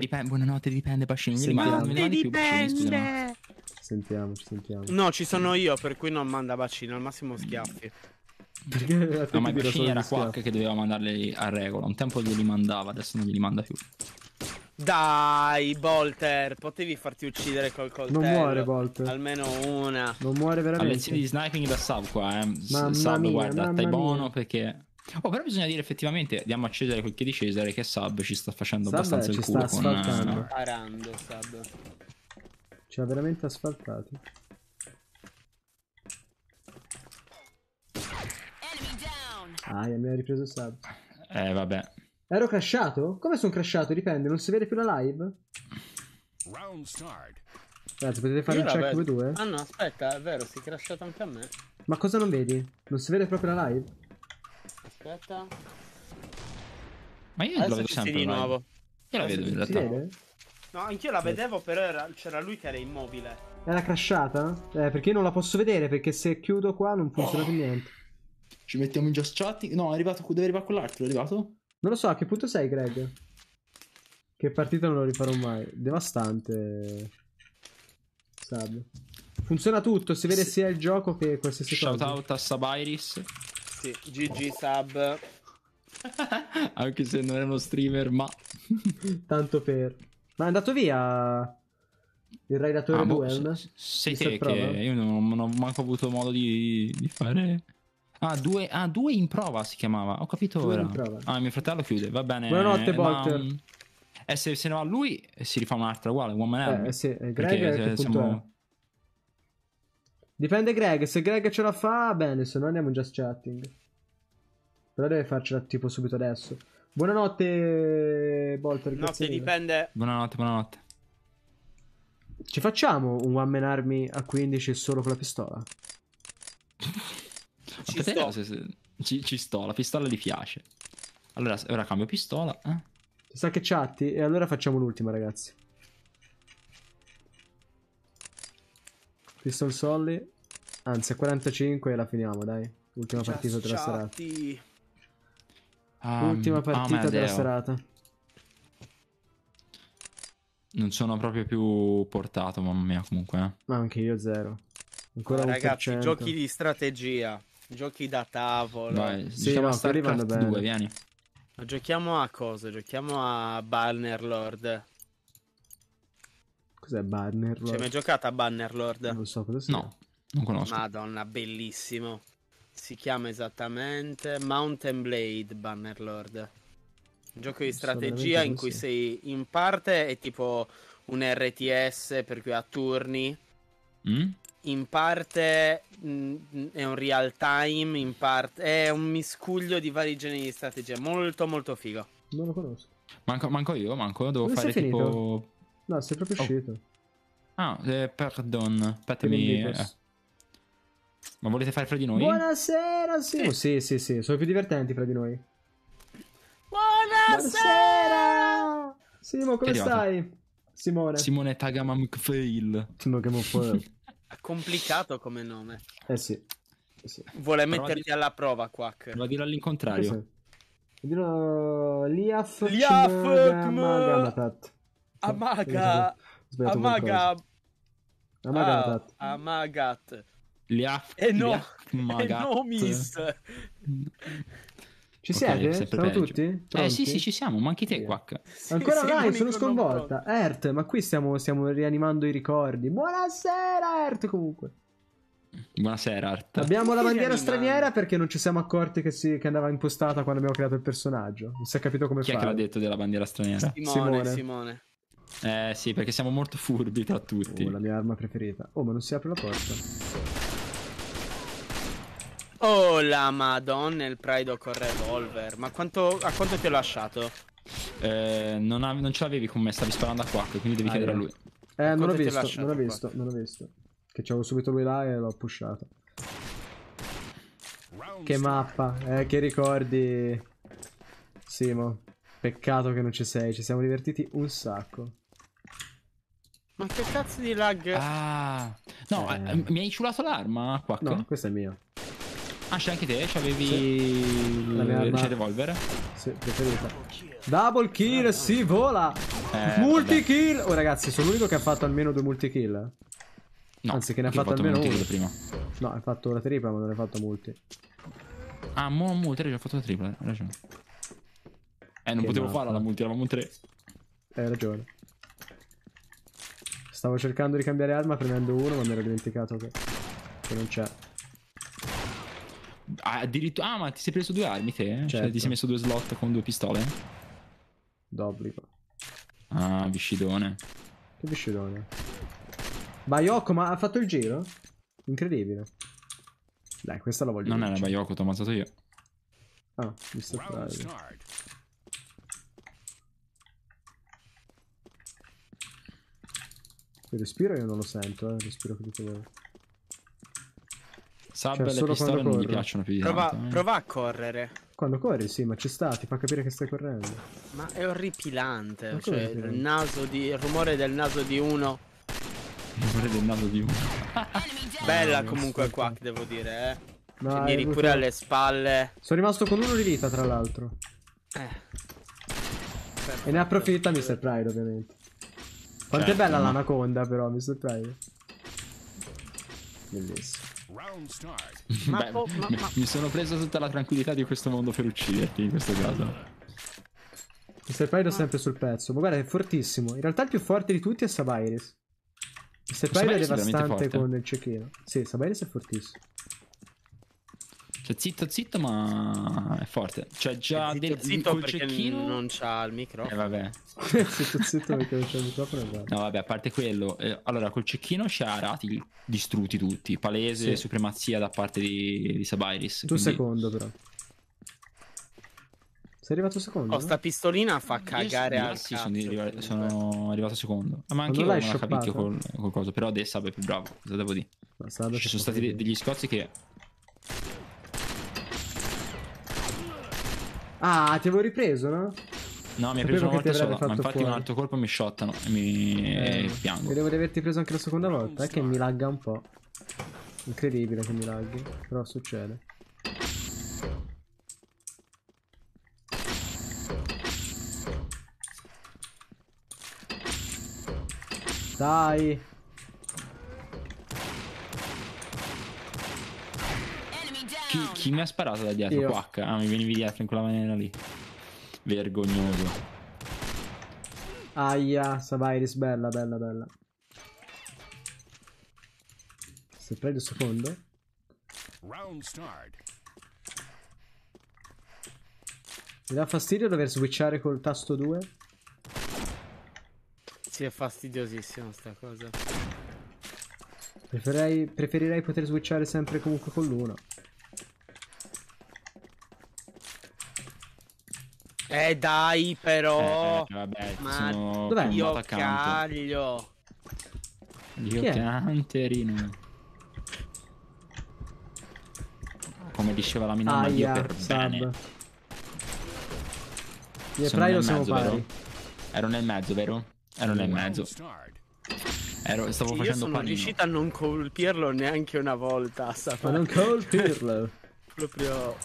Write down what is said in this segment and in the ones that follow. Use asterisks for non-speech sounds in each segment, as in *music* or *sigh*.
Dipende, buonanotte, dipende, Pascini. Sentiamo. Buonanotte, dipende. Sentiamo, sentiamo. No, ci sono io, per cui non manda bacino, al massimo schiaffi. Perché no, ma Pascini era qua che doveva mandarli a regola. Un tempo glieli mandava, adesso non glieli manda più. Dai, Bolter, potevi farti uccidere col coltello. Non muore, Bolter. Almeno una. Non muore veramente. Ha lezioni di sniping da sub qua, eh. Mamma Sab, guarda, stai buono perché... Oh, però bisogna dire effettivamente, andiamo a Cesare quel che di Cesare, che Sub ci sta facendo Sub abbastanza il culo. Ci sta asfaltando. Con... Eh, Arando, Sub. Ci ha veramente asfaltato. Ah, mi ha ripreso Sub. Eh, vabbè. Ero crashato? Come sono crashato? Dipende, non si vede più la live? Round start. Ragazzi, potete fare Io un check voi due? Ah no, aspetta, è vero, si è crashato anche a me. Ma cosa non vedi? Non si vede proprio la live? Aspetta. Ma io Adesso lo vedo sempre. Di nuovo. Io la vedo in realtà. No, anch'io la vedevo, però era... c'era lui che era immobile. Era crashata? Eh, perché io non la posso vedere, perché se chiudo qua non funziona più niente. Ci mettiamo in just chatting? No, è arrivato, deve arrivare quell'altro, è arrivato? Non lo so, a che punto sei, Greg? Che partita non lo rifarò mai. Devastante. Sab. Funziona tutto, si vede sì. sia il gioco che qualsiasi Shout cosa. Shoutout out a Sabairis ragazzi, GG sub. *laughs* Anche se non è uno streamer, ma... *laughs* Tanto per... Ma è andato via il Raidatore ah, boh, Duel? Sei te che io non, non, ho manco avuto modo di, di fare... Ah due, ah due, in prova si chiamava, ho capito due ora. Ah, mio fratello chiude, va bene. Buonanotte, Bolter. Ma, mm, eh, se, se, no a lui si rifà un'altra uguale, One Man Army. Eh, sì, eh, Greg, eh, siamo... Eh. Dipende Greg, se Greg ce la fa, bene, se no andiamo in just chatting. Però deve farcela tipo subito adesso. Buonanotte, Bolter. Notte, dipende. Buonanotte, buonanotte. Ci facciamo un one man army a 15 solo con la pistola? ci, sto. Se, se, ci, ci, sto. la pistola gli piace. Allora, ora cambio pistola. Eh? Sa che chatti e allora facciamo l'ultima, ragazzi. Pistol Solly. Anzi, a 45 e la finiamo, dai. Ultima partita della serata. Um, Ultima oh, partita oh, della serata. Non sono proprio più portato, mamma mia, comunque. Eh. Ma anche io zero. Ancora Ma ragazzi, giochi di strategia, giochi da tavolo. Vai, sì, diciamo no, Starcraft 2, vieni. Ma giochiamo a cosa? Giochiamo a Lord. Cos'è Bannerlord? Ci hai mai giocato a Bannerlord? Non so cosa sia. No, non conosco. Madonna, bellissimo. Si chiama esattamente Mountain Blade Bannerlord. Un gioco di strategia in cui sei in parte è tipo un RTS per cui a turni. Mm? In parte mh, mm, è un real time, in parte è un miscuglio di vari generi di strategia. Molto molto figo. Non lo conosco. Manco, manco io, manco devo Dove fare tipo No, sei proprio oh. uscito. Ah, eh, perdon, fatemi... Eh. Ma volete fare fra di noi? Buonasera, sì. Oh, sì, sì, sì, sono più divertenti fra di noi. Buonasera! Buonasera! Simo, come stai? Simone. Simone Tagamamkfail. Tagamamkfail. *laughs* Complicato come nome. Eh sì. Eh sì. Vuole Prova metterti di... alla prova, Quack. Lo dirò all'incontrario. Sì. Dirò... Liaf... Liaf... Liaf... Amaga. Amaga. Amagat. Ah, Amagat. Liaf, e no, Liaf, *laughs* no, miss. Ci okay, siete? Siamo tutti? Pronti? Eh sì sì ci siamo, ma anche te sì. Quack. Sì, Ancora Ryan, sono sconvolta. Ert, ma qui stiamo, stiamo, rianimando i ricordi. Buonasera Ert comunque. Buonasera Ert. Abbiamo la bandiera straniera perché non ci siamo accorti che, si, che, andava impostata quando abbiamo creato il personaggio. Non si è capito come Chi fare. Chi è che l'ha detto della bandiera straniera? Simone, Simone. Simone. Eh sì, perché siamo molto furbi tra tutti. Oh, la mia arma preferita. Oh, ma non si apre la porta. Oh la madonna, il Pride con revolver. Ma quanto, a quanto ti ho lasciato? Eh, non, ha, non ce l'avevi con me, stavi sparando a 4, quindi devi ah, chiedere a lui. Eh, non l'ho visto, non l'ho visto, non l'ho visto. Che c'avevo subito lui là e l'ho pushato. Che mappa, eh, che ricordi. Simo, peccato che non ci sei, ci siamo divertiti un sacco. Ma che cazzo di lag? Ah, no, eh. Eh, mi hai ciulato l'arma? Quack? No, questa è mia. Ah, c'è anche te? C'avevi. Sì. La mia arma... revolver? Sì, preferita. Double kill, oh, si vola! Eh, multi kill! Oh, ragazzi, sono l'unico che ha fatto almeno due multi kill. No, Anzi, che ne ha fatto, fatto almeno uno. Prima. No, ha fatto la tripla, ma non ha fatto molti. Ah, mo multi, ho fatto la tripla, hai ragione. Eh, non che potevo farla la multi, eravamo tre. Hai ragione. Stavo cercando di cambiare arma premendo uno, ma mi ero dimenticato che, che non c'è. Ah, addirittura... Ah, ma ti sei preso due armi te? Certo. Cioè, ti certo. sei messo due slot con due pistole? D'obbligo. Ah, viscidone. Che viscidone. Baiocco, ma ha fatto il giro? Incredibile. Dai, questa la voglio Non vincere. era Bayoko, t'ho ammazzato io. Ah, mi sto Il respiro io non lo sento, eh, il respiro che dico voi. Sab cioè, le pistole non corro. gli piacciono più di prova, tanto, eh. prova a correre. Quando corri, sì, ma ci sta, ti fa capire che stai correndo. Ma è orripilante, ma cioè, il, naso di, il rumore del naso di uno. Il rumore del naso di uno. *laughs* Bella comunque qua, devo dire, eh. Ma cioè, tiri pure alle spalle. Sono rimasto con uno di vita, tra l'altro. Eh. E ne ha approfitta Mr. Pride, ovviamente. Quanto certo, è bella l'anaconda però, mi sorprende. Bellissimo. ma, Beh, oh, ma, mi, sono preso tutta la tranquillità di questo mondo per ucciderti in questo caso. Mr. Pyro sempre sul pezzo. Ma guarda, è fortissimo. In realtà il più forte di tutti è Sabiris. Mr. Pyro è devastante con il cecchino. Sì, Sabiris è fortissimo. Cioè, zitto, zitto, ma è forte. Cioè, già zitto, del, zitto col cecchino... non c'ha il microfono. Eh, vabbè. zitto, zitto perché non c'ha il microfono. Esatto. No, vabbè, a parte quello. Eh, allora, col cecchino arati distrutti tutti. Palese sì. supremazia da parte di, di Sabairis. Tu quindi... secondo, però. Sei arrivato secondo? Oh, sta pistolina fa cagare al sì, cazzo, sono, arrivato, sono arrivato secondo. Ah, ma anche Quando io non ho capito col, col coso. Però adesso è più bravo. Cosa devo dire? Ci sono stati degli scozzi che Ah, ti avevo ripreso, no? No, mi ha preso una volta sola, ma infatti fuori. un altro colpo mi shottano e mi eh, piango. Credevo di averti preso anche la seconda volta, è che mi lagga un po'. Incredibile che mi laghi, però succede. Dai! chi, chi, mi ha sparato da dietro? Io. Quack. Ah, mi vieni via in quella maniera lì. Vergognoso. Aia, Saviris, bella, bella, bella. Se prendo il secondo. Round start. Mi dà fastidio dover switchare col tasto 2. Sì, è fastidiosissima sta cosa. Preferirei, preferirei poter switchare sempre comunque con l'uno. Eh dai però. Eh, eh cioè, vabbè, Ma sono Dov'è? io caglio. Io canterino. Come diceva la minima Aia, io per sub. bene. Io e Praio siamo mezzo, pari. Vero? Ero nel mezzo, vero? Ero nel mezzo. Ero, stavo sì, facendo io sono panino. riuscito a non colpirlo neanche una volta. A non colpirlo. *laughs* Proprio...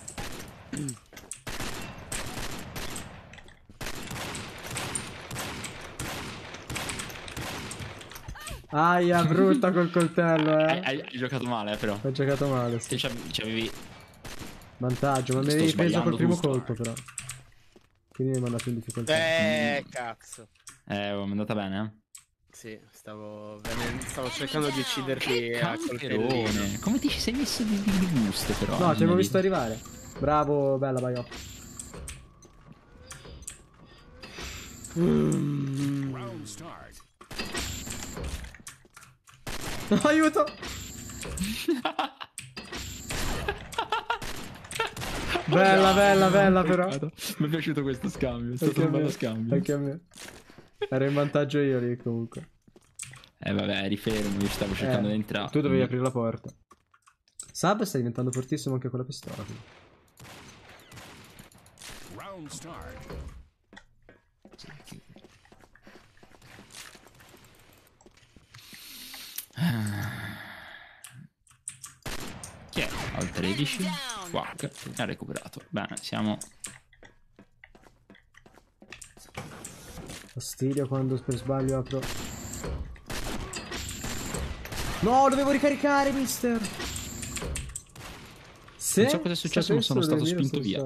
Aia, brutta col coltello, eh. Hai, hai, giocato male, eh, però. Hai giocato male. Sì. C'avevi... Vantaggio, ma mi avevi preso col primo giusto, colpo, però. Quindi mi hai mandato in difficoltà. Eh, cazzo. Eh, mi è andata bene, eh? Sì, stavo, stavo cercando di ucciderti che a coltellone. Come ti sei messo di, di gusto, però? No, ti avevo visto arrivare. Bravo, bella, vai, oh. Mm. *laughs* Aiuto! bella, bella, bella però. Mi è piaciuto questo scambio, è stato un bello scambio. Anche a me. Era in vantaggio io lì comunque. Eh vabbè, eri io stavo cercando eh, di entrare. Tu dovevi aprire la porta. Sab sta diventando fortissimo anche con la pistola. Quindi. Round start. al 13 Quack ha recuperato bene siamo fastidio quando per sbaglio apro no dovevo ricaricare mister Se non so cosa è successo ma sono stato spinto via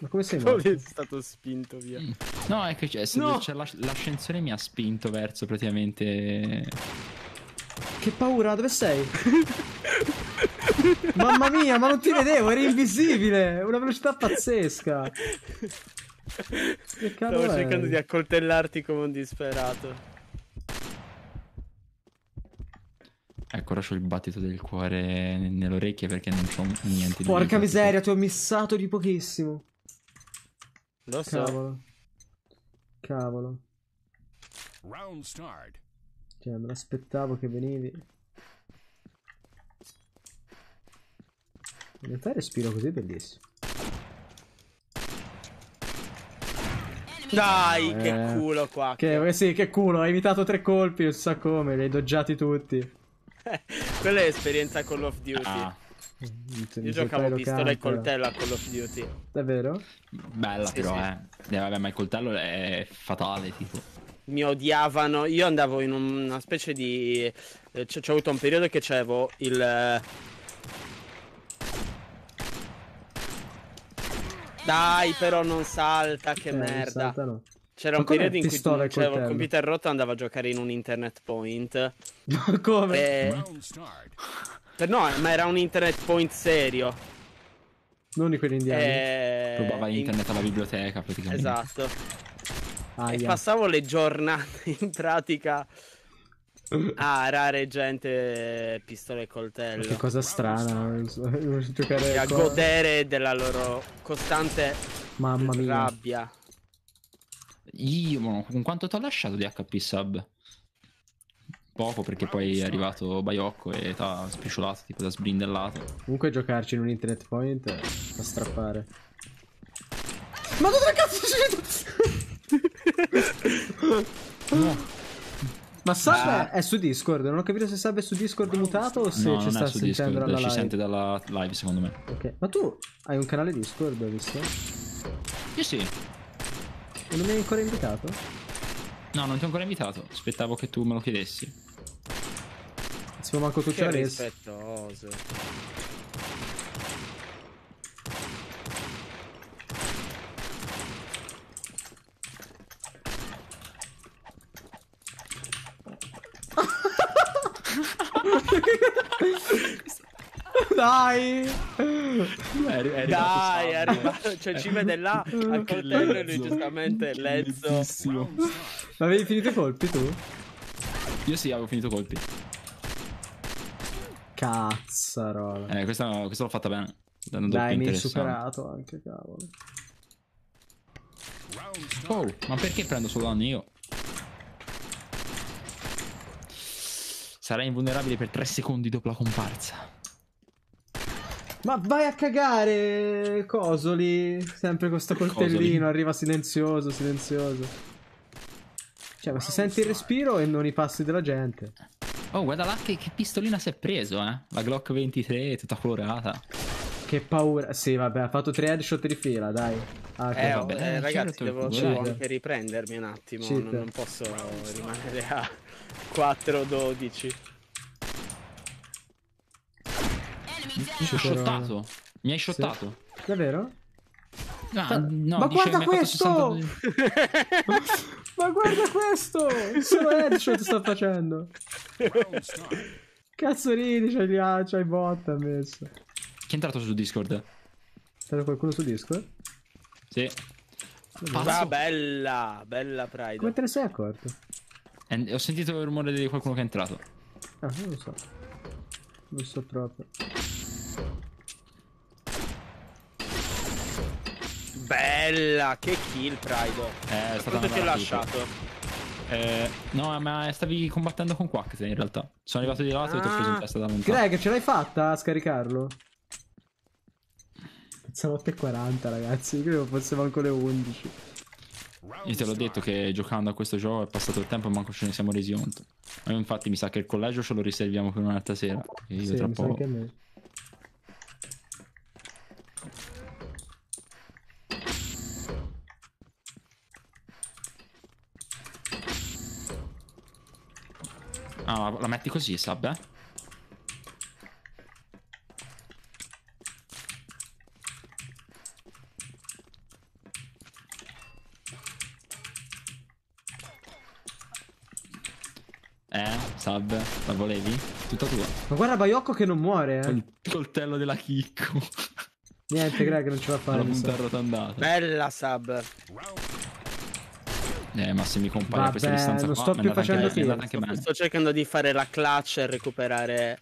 Ma come sei *laughs* morto? Come è stato spinto via? Mm. No, è ecco, che cioè, no. l'ascensore mi ha spinto verso praticamente che paura, dove sei? Mamma mia, ma non ti vedevo, eri invisibile! Una velocità pazzesca! Che Stavo eri? cercando di accoltellarti come un disperato. Ecco, ora ho il battito del cuore nelle orecchie perché non c'ho niente Porca di miseria, ti ho missato di pochissimo. Lo so. Cavolo. Cavolo. Round start. Cioè, me l'aspettavo che venivi. In realtà respiro così bellissimo. Dai, eh, che culo qua. Che, eh, sì, che culo. Hai evitato tre colpi, non sa come. Li hai doggiati tutti. *laughs* Quella è l'esperienza Call of Duty. Ah. Io giocavo pistola e coltello a Call of Duty. Davvero? Bella sì, però, sì. eh. eh vabbè, ma il coltello è fatale, tipo mi odiavano. Io andavo in una specie di. Eh, c- c'ho avuto un periodo che c'avevo il. Eh, Dai, però non salta, che eh, merda. Salta C'era Ma un periodo in cui avevo il computer rotto e andavo a giocare in un internet point. *laughs* Ma come? E... Eh, no, ma era un internet point serio. Non di quelli indiani. E... Eh, Provava internet alla biblioteca praticamente. Esatto. Ah, e passavo le giornate *laughs* in pratica a rare gente pistola e coltello. Che cosa strana. Giocare e a qua. godere della loro costante Mamma mia. rabbia. Io, no, con quanto ti ho lasciato di HP sub? Poco perché poi è arrivato Baiocco e ti ha spicciolato, tipo da sbrindellato. Comunque giocarci in un internet point a strappare. Ma dove cazzo c'è? no. *laughs* Ma Sab ah. è su Discord, non ho capito se Sab è su Discord mutato o se no, ci sta sentendo dalla live. ci sente dalla live secondo me. Ok, ma tu hai un canale Discord, visto? Io sì. E non mi hai ancora invitato? No, non ti ho ancora invitato, aspettavo che tu me lo chiedessi. Siamo manco tutti a reso. Dai! È arrivato Dai, è arrivato. Cioè, ci vede là *laughs* al coltello e lui giustamente lezzo. Ma avevi finito i colpi tu? Io sì, avevo finito i colpi. Cazzarola. Eh, questa, questa l'ho fatta bene. Dai, mi hai superato anche, cavolo. Oh, ma perché prendo solo danni io? Sarai invulnerabile per 3 secondi dopo la comparsa. Ma vai a cagare, Cosoli. Sempre questo coltellino. Cosoli. Arriva silenzioso, silenzioso. Cioè, ma si sente il respiro e non i passi della gente. Oh, guarda là che, che pistolina si è preso, eh. La Glock 23 tutta colorata. Che paura. Sì, vabbè, ha fatto tre headshot di fila, dai. Ah, eh, vabbè, eh, eh, ragazzi, certo, devo anche eh. certo riprendermi un attimo. Non, non, posso rimanere a 4-12. Mi hai shottato. Mi hai shottato. Sì. Davvero? No, no, ma guarda questo! 62... *laughs* ma guarda questo! Solo headshot sta facendo. Cazzo ridi, c'hai, gli, c'hai botta messo. Chi è entrato su Discord? C'era qualcuno su Discord? Sì. Pazzo. Ah, bella, bella Pride. Come te ne sei accorto? E eh, ho sentito il rumore di qualcuno che è entrato. Ah, non lo so. Non so proprio. Bella, che kill Praido. Eh, è stato ti ho lasciato. Eh, no, ma stavi combattendo con Quack in realtà. Sono arrivato di lato ah, e ti ho preso in ah, testa da lontano. Greg, ce l'hai fatta a scaricarlo? Sono 40, ragazzi, credo fosse manco le 11. Io te l'ho detto che giocando a questo gioco è passato il tempo e manco ce ne siamo resi conto. Infatti mi sa che il collegio ce lo riserviamo per un'altra sera. Io sì, tra poco... Ah, la metti così, Sab, eh. eh? Sab, la volevi? Tutta tua. Ma guarda Baiocco che non muore, eh. Col coltello della chicco. Niente, Greg, non ce la fare. La Bella, Sab. Eh, ma se mi compare a questa distanza non sto qua, più facendo anche, fila. Sto, sto cercando di fare la clutch e recuperare.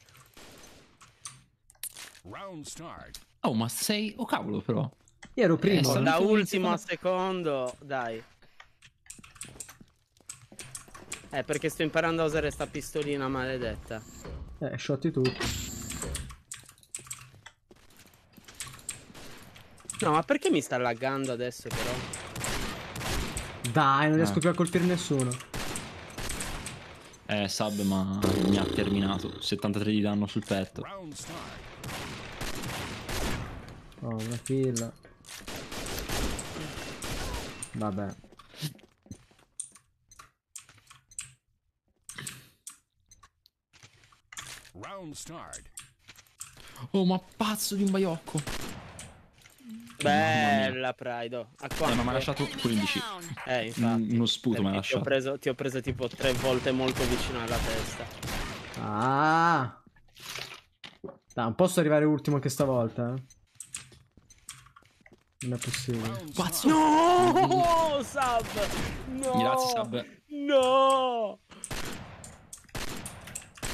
Oh, ma sei. Oh, cavolo, però. Io ero primo. Eh, da ultimo a secondo, dai. Eh, perché sto imparando a usare sta pistolina maledetta. Eh, shotti tutti. No, ma perché mi sta laggando adesso però? Dai, non riesco eh. più a colpire nessuno. Eh, sub, ma mi ha terminato. 73 di danno sul petto. Oh, una kill. Vabbè. Oh, ma pazzo di un baiocco. Bella Praido. Eh, ma mi ha lasciato 15. Eh, infatti. Uno sputo mi ha lasciato. Ti ho, preso, ti ho preso tipo tre volte molto vicino alla testa. Ah. Dai, non posso arrivare ultimo anche stavolta. Eh. Non è possibile. Quazzo. No! Sub! No! Grazie, Sub. No!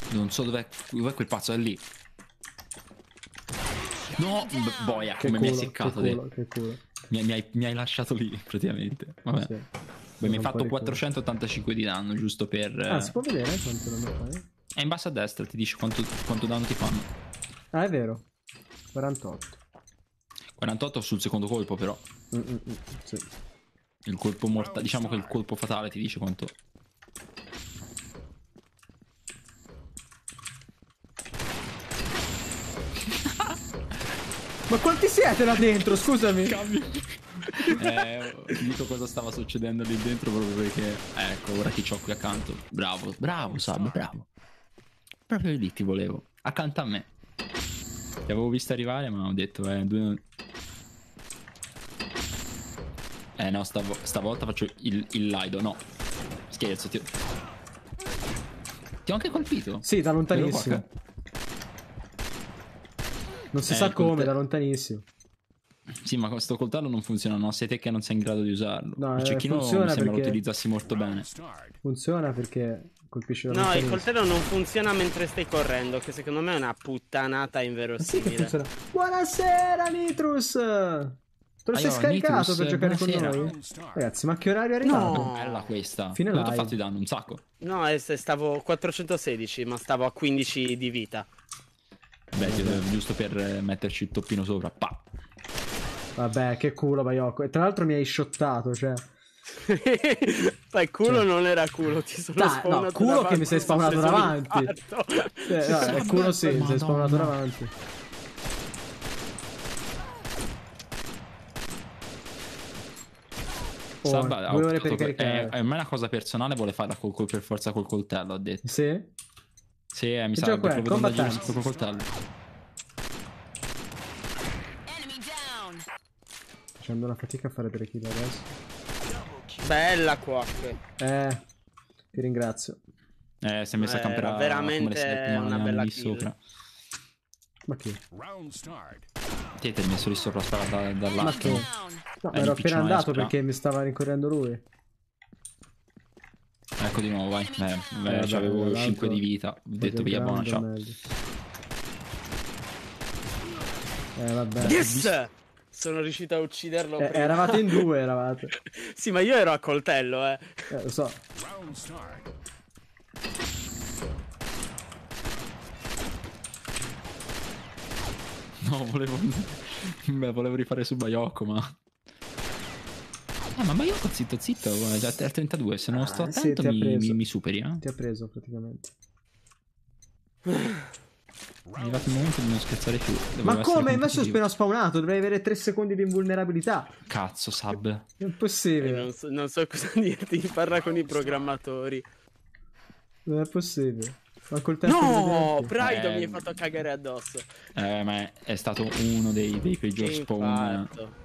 Non so dov'è, dov'è quel pazzo, è lì. No, boia, che come culo, mi hai seccato che culo, che culo. Mi, mi, hai, mi, hai, lasciato lì *laughs* praticamente. Vabbè. Sì, Beh, mi hai fatto 485 di danno, giusto per... Eh, ah, si può vedere quanto danno fai? È in basso a destra, ti dice quanto, quanto danno ti fanno. Ah, è vero. 48. 48 sul secondo colpo, però. Mm, mm, mm, sì. Il colpo mortale, diciamo che il colpo fatale ti dice quanto... Ma quanti siete là dentro? Scusami. eh, dico cosa stava succedendo lì dentro proprio perché ecco ora ti ho qui accanto. Bravo, bravo Sab, bravo. Proprio lì ti volevo, accanto a me. Ti avevo visto arrivare ma ho detto eh, due... Eh no, stavo, stavolta faccio il, il laido, no. Scherzo, ti ho... Ti ho anche colpito. Sì, da lontanissimo. Non si eh, sa come, coltello... da lontanissimo. Sì, ma questo coltello non funziona, no? Sei te che non sei in grado di usarlo. No, il eh, cecchino mi sembra perché... lo utilizzassi molto bene. Funziona perché colpisce da No, il coltello non funziona mentre stai correndo, che secondo me è una puttanata eh inverosimile. Sì Buonasera, Nitrus! Te lo ah, sei scaricato Nitrus, per giocare buonasera. con noi? Ragazzi, ma che orario è arrivato? No, bella questa. Fine Quanto live. ho fatto i danni, Un sacco. No, eh, stavo 416, ma stavo a 15 di vita. Beh, giusto per metterci il toppino sopra. Pa. Vabbè, che culo, Baiocco. E tra l'altro mi hai shottato, cioè. Dai, *laughs* culo cioè. non era culo, ti sono da, no, culo davanti, che mi sei spawnato davanti. Cioè, no, è culo sì, mi sei spawnato davanti. Oh, Salva, volevo repercaricare. È, eh, è una cosa personale, vuole farla col, col, per forza col coltello, ha detto. Sì? Sì, eh, mi sa che lo vedo giusto proprio col tallo. Facendo una fatica a fare delle kill adesso. Bella quack. Eh, ti ringrazio. Eh, si è messa eh, a camperare. Veramente una eh, bella lì kill. sopra. Ma che? Ti hai messo lì sopra, sparata dall'alto. No, ero appena andato perché mi stava rincorrendo lui. Ecco di nuovo, vai. beh, eh, eh C'avevo cioè, 5 di vita. Ho detto via buona, ciao. Eh, vabbè. Yes! Sono riuscito a ucciderlo. Eh, eravate in due, eravate. *laughs* sì, ma io ero a coltello, eh. eh lo so. No, volevo. *laughs* Beh, volevo rifare su Bayoko, ma. Ah, ma Bayoko zitto zitto, già 32, se non ah, sto attento sì, mi, mi, mi, superi. Eh? Ti ha preso praticamente. È arrivato il momento di non scherzare più. Devo ma come? Invece sono appena spawnato, dovrei avere 3 secondi di invulnerabilità. Cazzo, sub. È impossibile. Eh, non, so, non, so, cosa *laughs* dirti, parla con i programmatori. Non è possibile. Ma col tempo no, Pride eh, mi hai eh, fatto cagare addosso. Eh, ma è, è stato uno dei, dei peggior spawn. Infatto.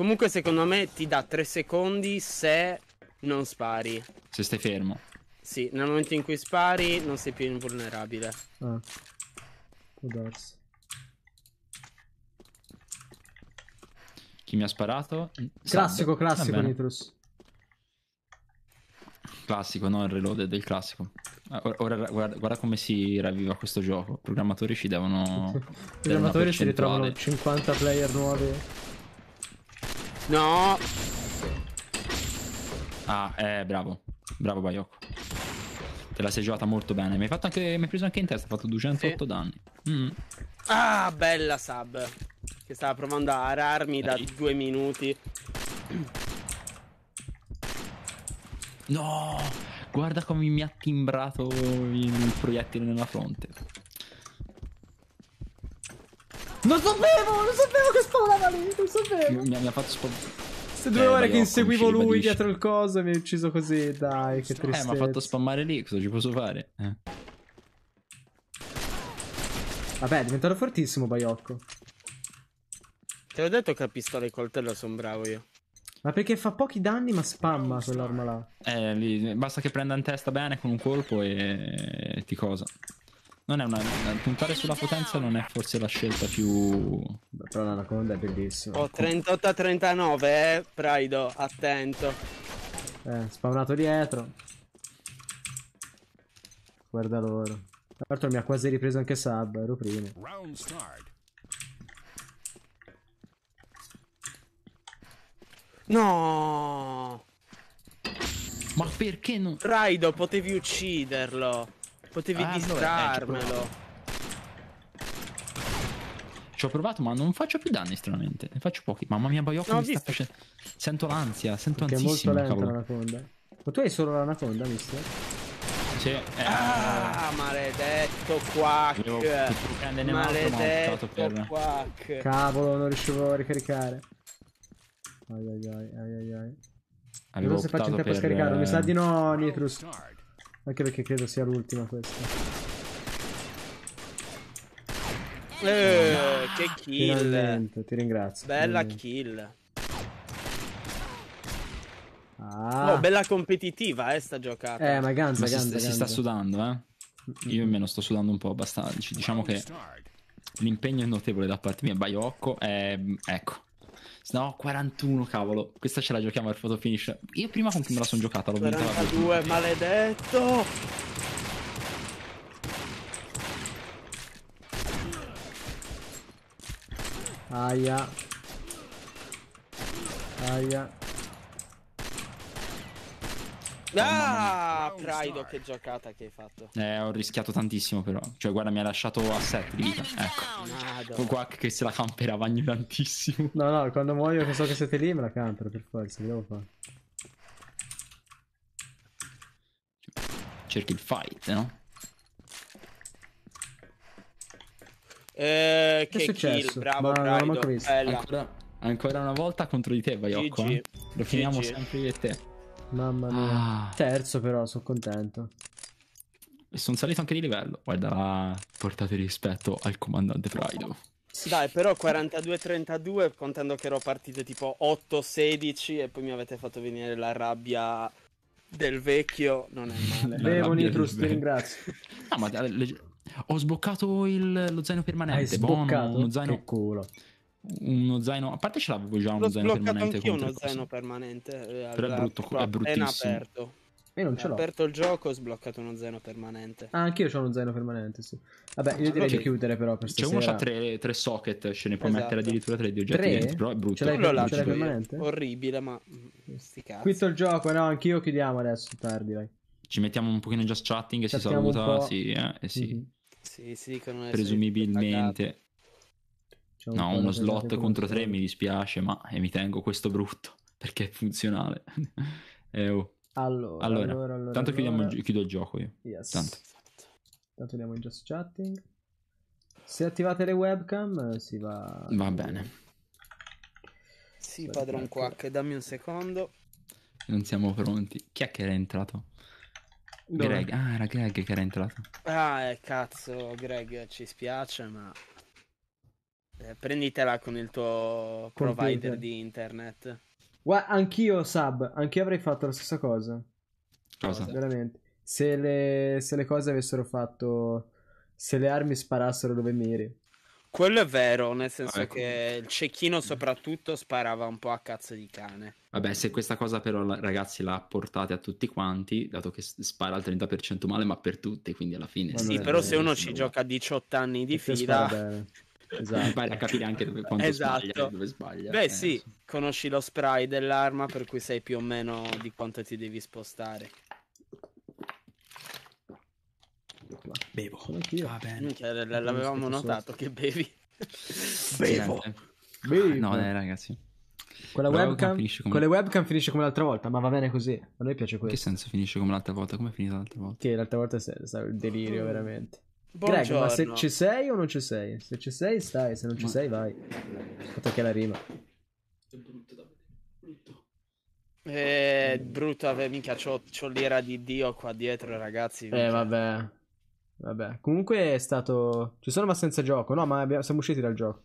Comunque secondo me ti dà 3 secondi se non spari. Se stai fermo. Sì, nel momento in cui spari non sei più invulnerabile. Ah. Chi mi ha sparato? Mm, classico, Sando. classico Nitrus. Classico, no, il reload del classico. Ah, ora, ora guarda, guarda, come si ravviva questo gioco. I programmatori ci devono... *laughs* I programmatori ci ritrovano 50 player nuovi. No. Ah, eh, bravo. Bravo Bayoko. Te la sei giocata molto bene. Mi hai, fatto anche, mi hai preso anche in testa, ha fatto 208 sì. danni. Mm. Ah, bella sub. Che stava provando a ararmi Dai. da due minuti. No, guarda come mi ha timbrato il proiettile nella fronte. Lo sapevo, lo sapevo che spawnava lì, lo sapevo. Mi, mi ha fatto spawnare. Queste due eh, ore che inseguivo lui ribadisci. dietro il coso e mi ha ucciso così, dai, che tristezza. Eh, mi ha fatto spammare lì, cosa ci posso fare? Eh. Vabbè, è diventato fortissimo Baiocco. Te l'ho detto che a pistola e coltello sono bravo io. Ma perché fa pochi danni ma spamma quell'arma là. Eh, lì, basta che prenda in testa bene con un colpo e ti cosa. Non è una... Puntare sulla potenza non è forse la scelta più... Però la l'anaconda è bellissima. Ho 38 a 39, eh, Praido, attento. Eh, spawnato dietro. Guarda loro. Tra l'altro mi ha quasi ripreso anche sub, ero prima. Round start. No! Ma perché non... Raido, potevi ucciderlo. Potevi ah, eh, distrarmelo. ci ho provato, ma non faccio più danni stranamente. Ne faccio pochi. Mamma mia, Baiocco no, mi sta facendo. Sento l'ansia, sento Perché anzissimo. È molto lenta l'anaconda. Ma tu hai solo l'anaconda, mister? Sì. Eh, ah, maledetto quack. Maledetto per... quack. Cavolo, non riuscivo a ricaricare. Ai ai ai ai ai. non so se faccio in tempo per... a scaricarlo, mi sa di no, eh, Nitrus. Anche perché credo sia l'ultima questa. Eh, eh che kill! Finalmente, ti ringrazio. Bella finalmente. kill. Ah. Oh, bella competitiva eh, sta giocata. Eh, ma Ganza, si, Ganza, si Ganza. sta sudando, eh. Io almeno sto sudando un po' abbastanza. Diciamo che l'impegno è notevole da parte mia. Baiocco, eh, ecco. No, 41, cavolo. Questa ce la giochiamo al fotofinish. Io prima con chi me la sono giocata, l'ho vinta. 42, maledetto! Aia. Aia. Ah, Praido, che giocata che hai fatto. Eh, ho rischiato tantissimo, però. Cioè, guarda, mi ha lasciato a 7 di vita. Ecco. Con Quack che se la camperà bagno tantissimo. No, no, quando muoio che so che siete lì, me la campero per forza. Vediamo qua. Cerchi il fight, no? Eh, che, che è successo? Kill, bravo, Ma Praido. Ancora, ancora una volta contro di te, Baiocco. Eh? Lo finiamo sempre io e te. Mamma mia. Ah. Terzo però, sono contento. E sono salito anche di livello. Guarda portate rispetto al comandante Fraido. Dai, però 42-32, contando che ero partito tipo 8-16 e poi mi avete fatto venire la rabbia del vecchio, non è male. Bevo *laughs* Nitrus, ti ringrazio. No, ma eh, ho sboccato il, lo zaino permanente. Hai sboccato? Buono, lo zaino... Che culo uno zaino a parte ce l'avevo già uno L'ho zaino permanente anche uno zaino permanente eh, però è brutto è bruttissimo aperto. Io non ce l'ho. Ho aperto il gioco, ho sbloccato uno zaino permanente. Ah, anch'io ho uno zaino permanente, sì. Vabbè, io direi di chiudere però per stasera. C'è uno c'ha tre, tre socket, ce ne può esatto. mettere addirittura tre di oggetti dentro, però è brutto. Ce l'hai, per, là, ce l'hai permanente? Orribile, ma... Sti cazzi. Quitto il gioco, no, anch'io chiudiamo adesso, tardi, vai. Ci mettiamo un pochino just chatting e si saluta, sì, eh, sì. Mm-hmm. Sì, sì, Presumibilmente. Cioè, no, uno slot contro tre mi dispiace, ma e mi tengo questo brutto *laughs* perché è funzionale. *laughs* eh, oh. allora, allora, allora, allora, tanto chiudiamo, chiudo il gioco io. Yes. Tanto. tanto andiamo in just chatting. Se attivate le webcam eh, si va... Va bene. Sì, padron Quack, dammi un secondo. Non siamo pronti. Chi è che era entrato? Dove? Greg. Ah, era Greg che era entrato. Ah, eh, cazzo, Greg, ci spiace, ma eh, prenditela con il tuo provider di internet. Gua- anch'io sub, anch'io avrei fatto la stessa cosa. Cosa? Veramente. Se le, se le cose avessero fatto... Se le armi sparassero dove miri. Quello è vero, nel ah, senso Vabbè, ecco. che il cecchino soprattutto sparava un po' a cazzo di cane. Vabbè, se questa cosa però ragazzi la portate a tutti quanti, dato che spara al 30% male, ma per tutti, quindi alla fine... Sì, però se uno ci gioca 18 anni di fila, bene esatto. impari a capire anche dove, quanto esatto. sbaglia, dove sbaglia. Beh eh, sì, sì, conosci lo spray dell'arma per cui sai più o meno di quanto ti devi spostare. Bevo. Va bene. l'avevamo notato che bevi. *laughs* Bevo. Bevo. No, dai ragazzi. Con, webcam, finisce come... con le webcam finisce come l'altra volta, ma va bene così. A noi piace questo. Che senso finisce come l'altra volta? Come è finita l'altra volta? Che l'altra volta è stato il delirio, mm. veramente. Buongiorno. Greg, ma se ci sei o non ci sei? Se ci sei, stai, se non ci ma... sei, vai. Aspetta che la rima. È brutto da brutto. Eh, brutto, ave, minchia, c'ho, c'ho, l'ira di Dio qua dietro, ragazzi. Eh, minchia. Eh, vabbè. Vabbè, comunque è stato... Ci sono ma senza gioco, no, ma abbiamo... siamo usciti dal gioco.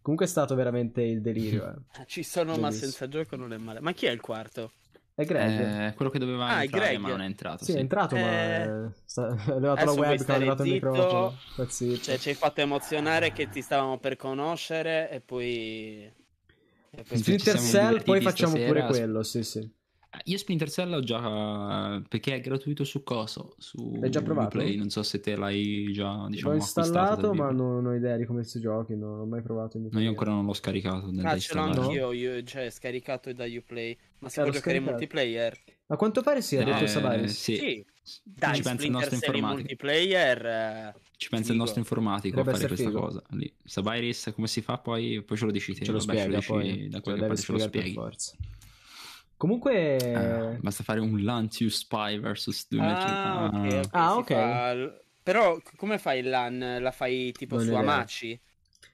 Comunque è stato veramente il delirio. Eh. *laughs* Ci sono Bellissimo. ma senza gioco, non è male. Ma chi è il quarto? È Greg. Eh, quello che doveva ah, entrare, Greg. ma non è entrato. Sì, sì. è entrato, eh... ma *laughs* è arrivato la web che ha arrivato il microfono. Cioè, ci hai fatto emozionare che ti stavamo per conoscere e poi... E Splinter Cell, poi facciamo pure quello, sì sì. Io Splinter Cell l'ho già perché è gratuito su coso, su L'hai già provato? Play, non so se te l'hai già diciamo, l'ho installato, ma non, ho idea di come si giochi, non ho mai provato. No, io ancora non l'ho scaricato. Ah, ce l'ho anch'io, io, cioè scaricato da Uplay. Ma se può giocare in multiplayer? A quanto pare sì, ha no, eh, Sì. sì. Dai, ci pensa il nostro informatico. multiplayer. Eh, ci pensa il nostro informatico Deve a fare questa figo. cosa. Lì. Sabairis, come si fa poi? Poi ce lo dici Ce lo vabbè, spiega, poi. Da quel che ce lo spieghi. forza. Comunque... Eh, basta fare un LAN to spy versus 2 ah, metri. Okay, ah, ok. Fa... Però come fai il LAN? La fai tipo Voglio su vedere. Amaci?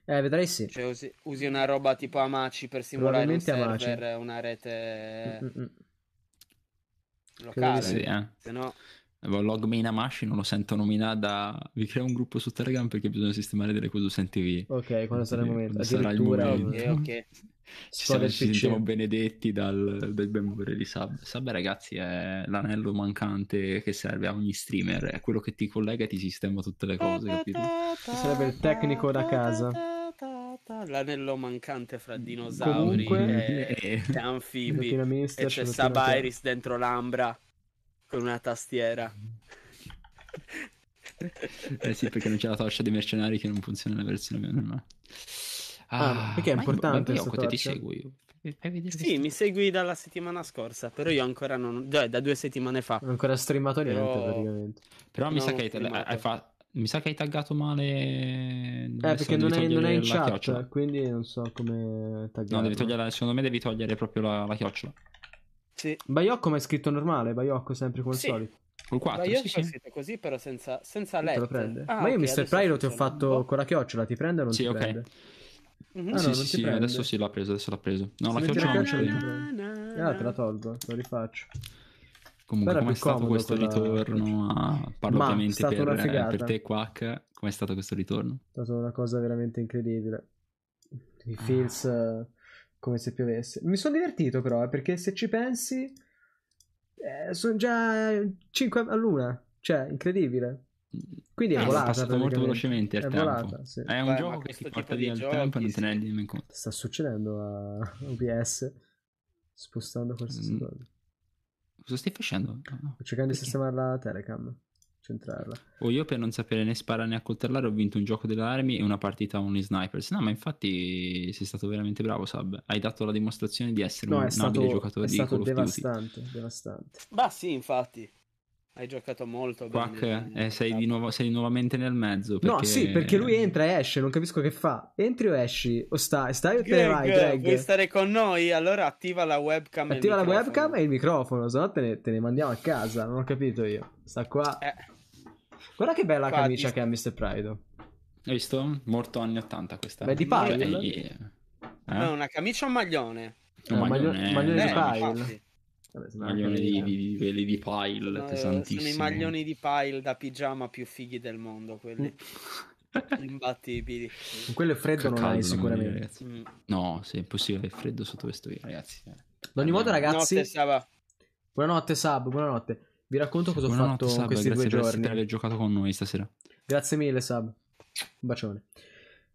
Eh, vedrai sì. Cioè usi, usi, una roba tipo Amaci per simulare un server, Amaci. una rete... Mm-mm. locale. Sì, eh. Se no... Log Main Amashi non lo sento nominare da... Vi creo un gruppo su Telegram perché bisogna sistemare delle cose su SNTV. Ok, quando sarà il momento. Sarà il momento. Okay, *laughs* okay. Ci, siamo, ci sentiamo benedetti dal, dal ben muovere di Sub. Sub, ragazzi, è l'anello mancante che serve a ogni streamer. È quello che ti collega e ti sistema tutte le cose, capito? Sarebbe il tecnico da casa l'anello mancante fra dinosauri Comunque, e, e, *laughs* anfibi e c'è Sabairis dentro l'Ambra con una tastiera. eh sì, perché non c'è la torcia dei mercenari che non funziona nella versione normale. Ah, ah, perché è importante io, io ti seguo io. Sì, mi segui dalla settimana scorsa, però io ancora non... Cioè, da due settimane fa. Non ho ancora streamato niente, però... praticamente. Però mi sa, fa... mi sa, che hai taggato male... Eh, perché non è, non è, in chat, chiocciola. quindi non so come taggare. No, devi togliere, secondo me devi togliere proprio la, la chiocciola. Sì. Baiocco ma è scritto normale, Baiocco sempre come al sì. solito. Un 4, Baiocco sì, è scritto così però senza, senza te lo prende. Ah, ma io okay, Mr. Pryor ti ho fatto boh. con la chiocciola, ti prende o non sì, ti okay. prende? Mm-hmm. Ah, sì, no, sì, sì adesso sì l'ha preso, adesso l'ha preso. No, si la chiocciola non ce l'ho. Ah, te la tolgo, te lo rifaccio. Comunque, com'è stato questo ritorno? A... Parlo Ma, ovviamente per, eh, per, te, Quack. Com'è stato questo ritorno? È stata una cosa veramente incredibile. I ah. feels eh, come se piovesse. Mi sono divertito però, eh, perché se ci pensi, eh, sono già 5 a luna, cioè incredibile. Quindi è ah, volata. È passato molto velocemente il è tempo. Volata, sì. È un Beh, gioco che si porta via il tempo e non se ne rende conto. Sta succedendo a OBS, spostando qualsiasi mm. cosa. Cosa stai facendo? No, Sto cercando perché? di sistemare la telecam centrarla. O oh, io per non sapere né sparare né accoltellare ho vinto un gioco delle armi e una partita con i snipers. No, ma infatti sei stato veramente bravo, Sab. Hai dato la dimostrazione di essere no, un stato, abile giocatore di Call of Duty. È stato devastante, devastante. Bah sì, infatti. Hai giocato molto Quack, bene. Eh, sei, di nuovo, sei nuovamente nel mezzo. Perché... No, sì, perché lui entra e esce, non capisco che fa. Entri o esci? O stai, stai o te ne vai, Greg? Vuoi stare con noi? Allora attiva la webcam. Attiva la microfono. webcam e il microfono, se no te ne, te ne mandiamo a casa. Non ho capito io. Sta qua. Eh. Guarda che bella Infatti, camicia che ha Mr. Pride. Hai visto? Morto anni 80 questa. Beh, di Pyle. Cioè, eh, eh? No, una camicia o un maglione? Un eh, maglione, maglione, maglione di Pyle. Vabbè, maglione di, di, di, di Pyle no, pesantissimi. Sono i maglioni di Pyle da pigiama più fighi del mondo, quelli *laughs* imbattibili. quello è freddo non hai sicuramente. Mm. No, se è impossibile, è freddo sotto questo video, ragazzi. Ad ogni modo, ragazzi. Buonanotte, Saba. Buonanotte, Sab. Buonanotte. Vi racconto cosa Buona ho fatto notte, questi due giorni. Grazie per aver giocato con noi stasera. Grazie mille, Sab. Un bacione.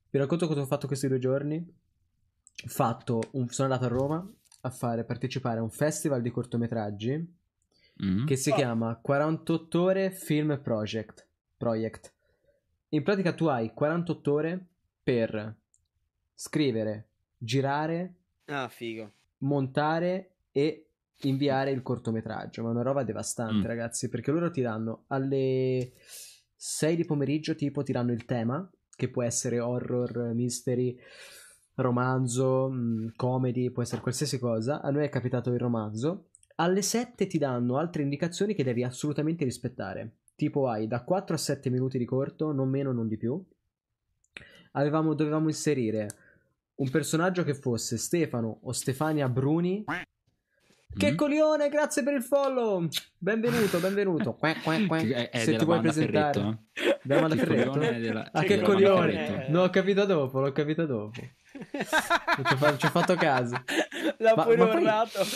Vi racconto cosa ho fatto questi due giorni. Un... sono andato a Roma a fare, partecipare a un festival di cortometraggi mm. che si oh. chiama 48 ore Film Project. Project. In pratica tu hai 48 ore per scrivere, girare, ah, montare e inviare il cortometraggio, ma è una roba devastante, mm. ragazzi, perché loro ti danno alle 6 di pomeriggio, tipo, ti danno il tema, che può essere horror, mystery, romanzo, mm, comedy, può essere qualsiasi cosa. A noi è capitato il romanzo. Alle 7 ti danno altre indicazioni che devi assolutamente rispettare. Tipo hai da 4 a 7 minuti di corto, non meno, non di più. Avevamo, dovevamo inserire un personaggio che fosse Stefano o Stefania Bruni che mm-hmm. coglione, grazie per il follow. Benvenuto, benvenuto. Qua, qua, qua. È, è Se ti vuoi presentare. Eh? Ah, cioè, Ferretto, eh? Della Manda Ferretto. Della... che, coglione. Non ho capito dopo, l'ho capito dopo. *laughs* ci ho fatto caso. L'ho ma, pure ma poi,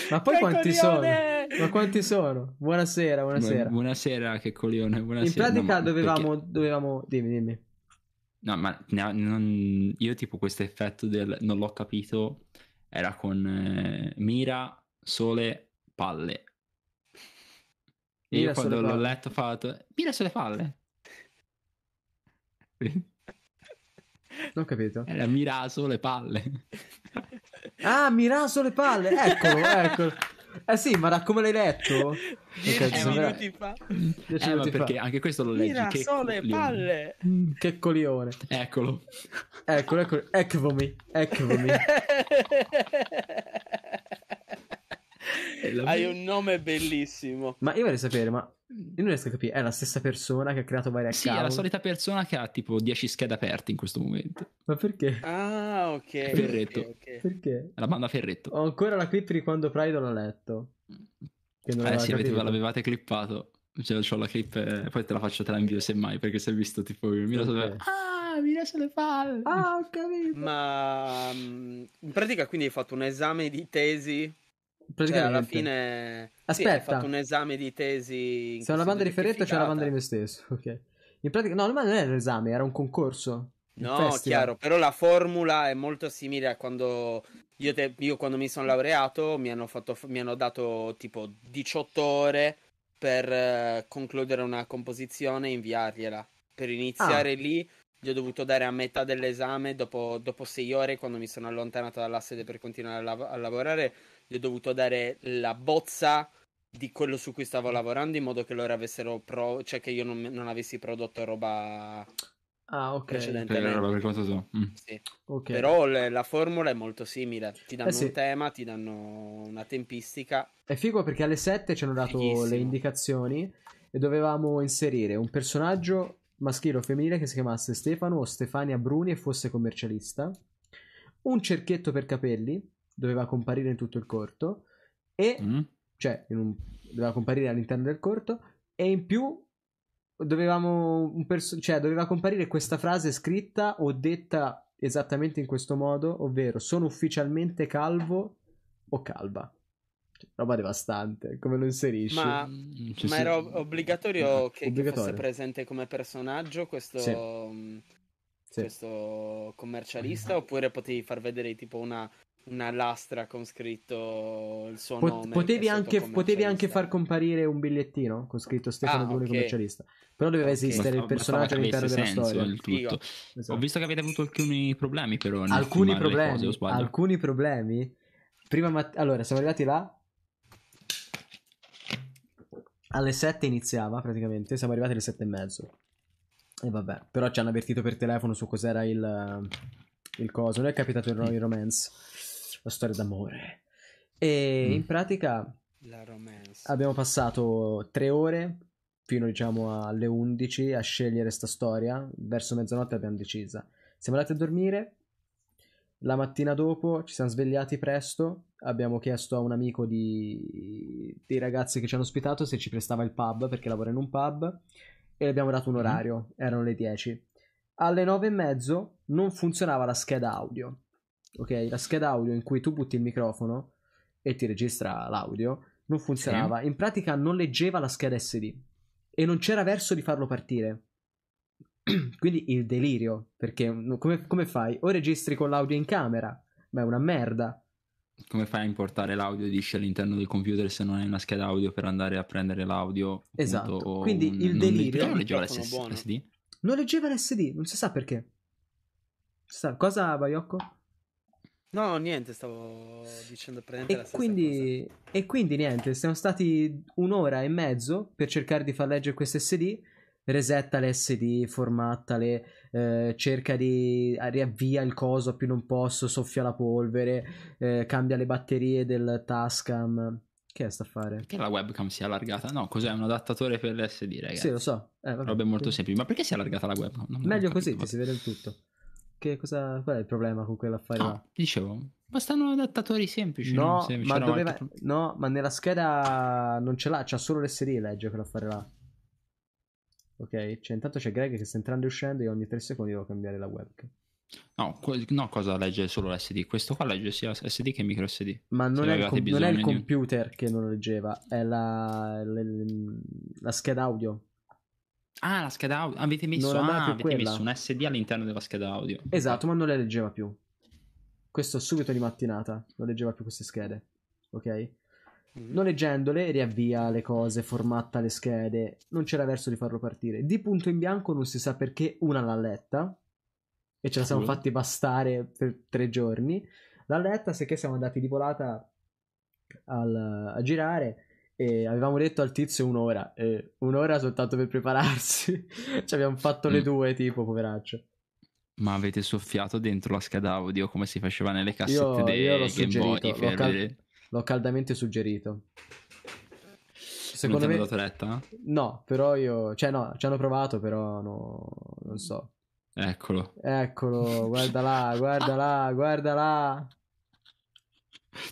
ma poi quanti coglione! sono? Ma quanti sono? Buonasera, buonasera. Bu- buonasera, che coglione. Buonasera. In pratica no, dovevamo, perché... dovevamo... Dimmi, dimmi. No, ma non... io tipo questo effetto del non l'ho capito era con eh, Mira sole palle. E io quando l'ho letto ho fatto, mira sulle palle. Non ho capito. Era mira sole palle. ah, mira sole palle, eccolo, *laughs* eccolo. Eh sì, ma da come l'hai letto? 10 *laughs* eh, minuti fa. eh, minuti perché anche questo lo leggi. Miraso le palle. Che colione. Eccolo. Eccolo, eccolo. Eccomi, eccomi. *laughs* Hai un nome bellissimo. Ma io vorrei sapere, ma io non riesco a capire, è la stessa persona che ha creato vari sì, account? Sì, è la solita persona che ha tipo 10 schede aperte in questo momento. Ma perché? Ah, ok. Ferretto. Okay, okay. Perché? La banda Ferretto. Ho ancora la clip di quando Pride l'ha letto. Che non eh sì, avete, l'avevate clippato. Cioè, ho la clip, eh, poi te la faccio, te la invio semmai, perché si è visto tipo... Mi okay. ah, mi lascia le palle! Ah, ho capito! Ma... Mm, in pratica quindi hai fatto un esame di tesi praticamente... Cioè, alla fine... Aspetta. Sì, ho fatto un esame di tesi... C'è una banda di Ferretto c'è la banda di me stesso, *laughs* ok. In pratica... No, non era esame era un concorso. No, festival. chiaro, però la formula è molto simile a quando io, te... io quando mi sono laureato mi hanno, fatto... mi hanno dato tipo 18 ore per eh, concludere una composizione e inviargliela. Per iniziare ah. lì gli ho dovuto dare a metà dell'esame dopo, dopo sei ore quando mi sono allontanato dalla sede per continuare a, lav- a lavorare gli ho dovuto dare la bozza di quello su cui stavo lavorando in modo che loro avessero pro- cioè che io non, non avessi prodotto roba ah, okay. precedentemente per roba per cosa so. Mm. Sì. Okay. però le, la formula è molto simile ti danno eh sì. un tema ti danno una tempistica è figo perché alle 7 ci hanno dato Fighissimo. le indicazioni e dovevamo inserire un personaggio maschile o femminile che si chiamasse Stefano o Stefania Bruni e fosse commercialista un cerchietto per capelli doveva comparire in tutto il corto e mm. cioè un, doveva comparire all'interno del corto e in più dovevamo un perso- cioè doveva comparire questa frase scritta o detta esattamente in questo modo, ovvero sono ufficialmente calvo o calva. Cioè, roba devastante, come lo inserisci? Ma, cioè, ma era obbligatorio, sì. Ah, che, obbligatorio, che, fosse presente come personaggio questo, sì. Mm, sì. questo commercialista mm. oppure potevi far vedere tipo una una lastra con scritto il suo Pot- nome. Potevi anche, potevi anche, far comparire un bigliettino con scritto ah, Stefano ah, Dune okay. commercialista, però doveva okay. esistere il personaggio all'interno della storia. Esatto. Ho visto che avete avuto alcuni problemi però. Alcuni problemi, cose, alcuni problemi. Prima mat- allora, siamo arrivati là. Alle 7 iniziava praticamente, siamo arrivati alle 7 e mezzo. E vabbè, però ci hanno avvertito per telefono su cos'era il, il coso. Non è capitato il, il romance la storia d'amore. E mm. in pratica abbiamo passato tre ore fino diciamo alle 11 a scegliere sta storia, verso mezzanotte abbiamo decisa. Siamo andati a dormire, la mattina dopo ci siamo svegliati presto, abbiamo chiesto a un amico di... dei ragazzi che ci hanno ospitato se ci prestava il pub perché lavora in un pub e abbiamo dato un mm. orario, mm. erano le 10. Alle 9 e mezzo non funzionava la scheda audio, ok? La scheda audio in cui tu butti il microfono e ti registra l'audio non funzionava. Sì. In pratica non leggeva la scheda SD e non c'era verso di farlo partire. *clears throat* Quindi il delirio, perché come, come fai? O registri con l'audio in camera, ma è una merda. Come fai a importare l'audio dish all'interno del computer se non hai una scheda audio per andare a prendere l'audio? Esatto. Appunto, Quindi un, il delirio. Non leggeva l'SD? Non leggeva l'SD, non si sa perché. Cosa, Baiocco? No, niente, stavo dicendo prendere la quindi, cosa. E quindi niente, siamo stati un'ora e mezzo per cercare di far leggere queste SD. Resetta le SD, formattale, eh, cerca di ah, riavvia il coso, più non posso, soffia la polvere, eh, cambia le batterie del Tascam. Che è sta a fare? Perché la webcam si è allargata? No, cos'è? Un adattatore per l'SD, ragazzi. Sì, lo so. Eh, vabbè, Robe molto semplici. Ma perché si è allargata la webcam? Non Meglio così, che si vede il tutto. Che cosa, qual è il problema con quell'affare ah, là? Dicevo, bastano adattatori semplici. No, non ma doveva, no, ma nella scheda non ce l'ha, c'ha solo l'SD legge quell'affare là. Ok, cioè intanto c'è Greg che sta entrando e uscendo e ogni 3 secondi devo cambiare la webcam. No, quel, no, cosa legge solo l'SD? Questo qua legge sia SD che micro SD. Ma non, è il, com- non è il, computer di... che non leggeva, è la, la, la scheda audio Ah, la scheda audio. Avete messo, ah, avete messo un SD all'interno della scheda audio. Esatto, ma non le leggeva più. Questo subito di mattinata, non leggeva più queste schede. Ok? Mm. Non leggendole, riavvia le cose, formatta le schede. Non c'era verso di farlo partire. Di punto in bianco non si sa perché una l'ha letta. E ce la siamo sì. fatti bastare per tre giorni. L'ha letta, se che siamo andati di volata al, a girare e avevamo detto al tizio un'ora, e un'ora soltanto per prepararsi. *laughs* Ci abbiamo fatto le mm. due, tipo, poveraccio. Ma avete soffiato dentro la scheda audio come si faceva nelle cassette io, dei io l'ho Game Boy? L'ho, cal- l'ho caldamente suggerito. Secondo non me... dato retta? Eh? No, però io... Cioè no, ci hanno provato, però no, non so. Eccolo. Eccolo, guarda là, guarda là, guarda là.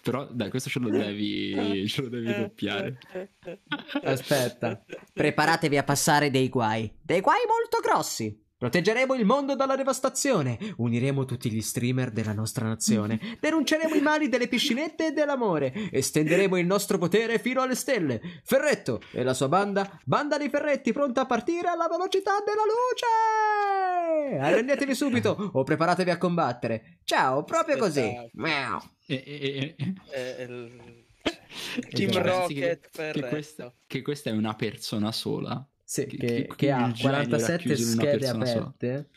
Però dai, questo ce lo *laughs* devi, ce lo devi doppiare. Aspetta, preparatevi a passare dei guai. Dei guai molto grossi. Proteggeremo il mondo dalla devastazione, uniremo tutti gli streamer della nostra nazione, *laughs* denunceremo i mali delle piscinette e dell'amore, estenderemo il nostro potere fino alle stelle. Ferretto e la sua banda, banda dei Ferretti pronta a partire alla velocità della luce! Arrendetevi subito o preparatevi a combattere. Ciao, proprio così. Meow. Eh, Team Rocket che, che, questa, che questa è una persona sola sì, che, che, che ha 47 schede aperte.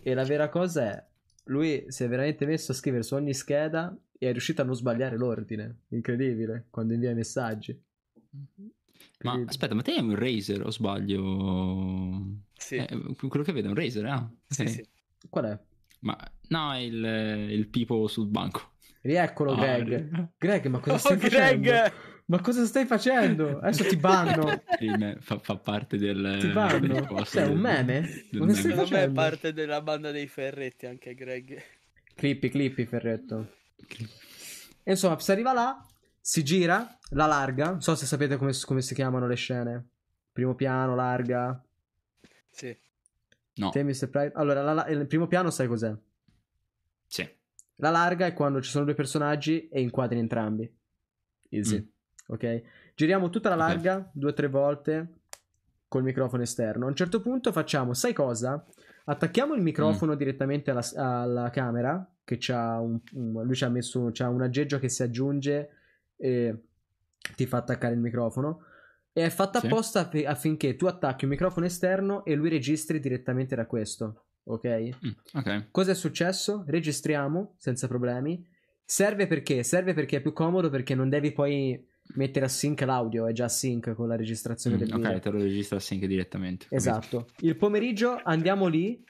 E la vera cosa è, lui si è veramente messo a scrivere su ogni scheda e è riuscito a non sbagliare l'ordine. Incredibile, quando invia i messaggi. Ma aspetta, ma te hai un Razer o sbaglio? Sì. Eh, quello che vedo è un Razer, ah? Eh? Sì, sì. sì, Qual è? Ma no, il, il pipo sul banco. Rieccolo, ah, Greg. Re... Greg, ma cosa oh, stai Greg! facendo? Ma cosa stai facendo? Adesso ti banno. fa, fa, parte del... Ti banno? Cioè, un meme? Del cosa meme. Secondo me è parte della banda dei ferretti anche Greg. Clippi, clippi, ferretto. E insomma, si arriva là, si gira, la larga. Non so se sapete come, come si chiamano le scene. Primo piano, larga. Sì. No. Temi se Allora, la, la, il primo piano sai cos'è? Sì. La larga è quando ci sono due personaggi e inquadri entrambi. Easy. Mm ok? Giriamo tutta la larga, okay. due o tre volte, col microfono esterno. A un certo punto facciamo, sai cosa? Attacchiamo il microfono mm. direttamente alla, alla, camera, che c'ha un, un, lui ci ha messo c'ha un aggeggio che si aggiunge e ti fa attaccare il microfono. E è fatta sì. apposta affinché tu attacchi un microfono esterno e lui registri direttamente da questo. Ok? Mm, okay. Cosa è successo? Registriamo senza problemi. Serve perché? Serve perché è più comodo perché non devi poi mettere a sync l'audio, è già a sync con la registrazione mm, del video. Ok, te lo registra a sync direttamente. Esatto. Capito. Il pomeriggio andiamo lì,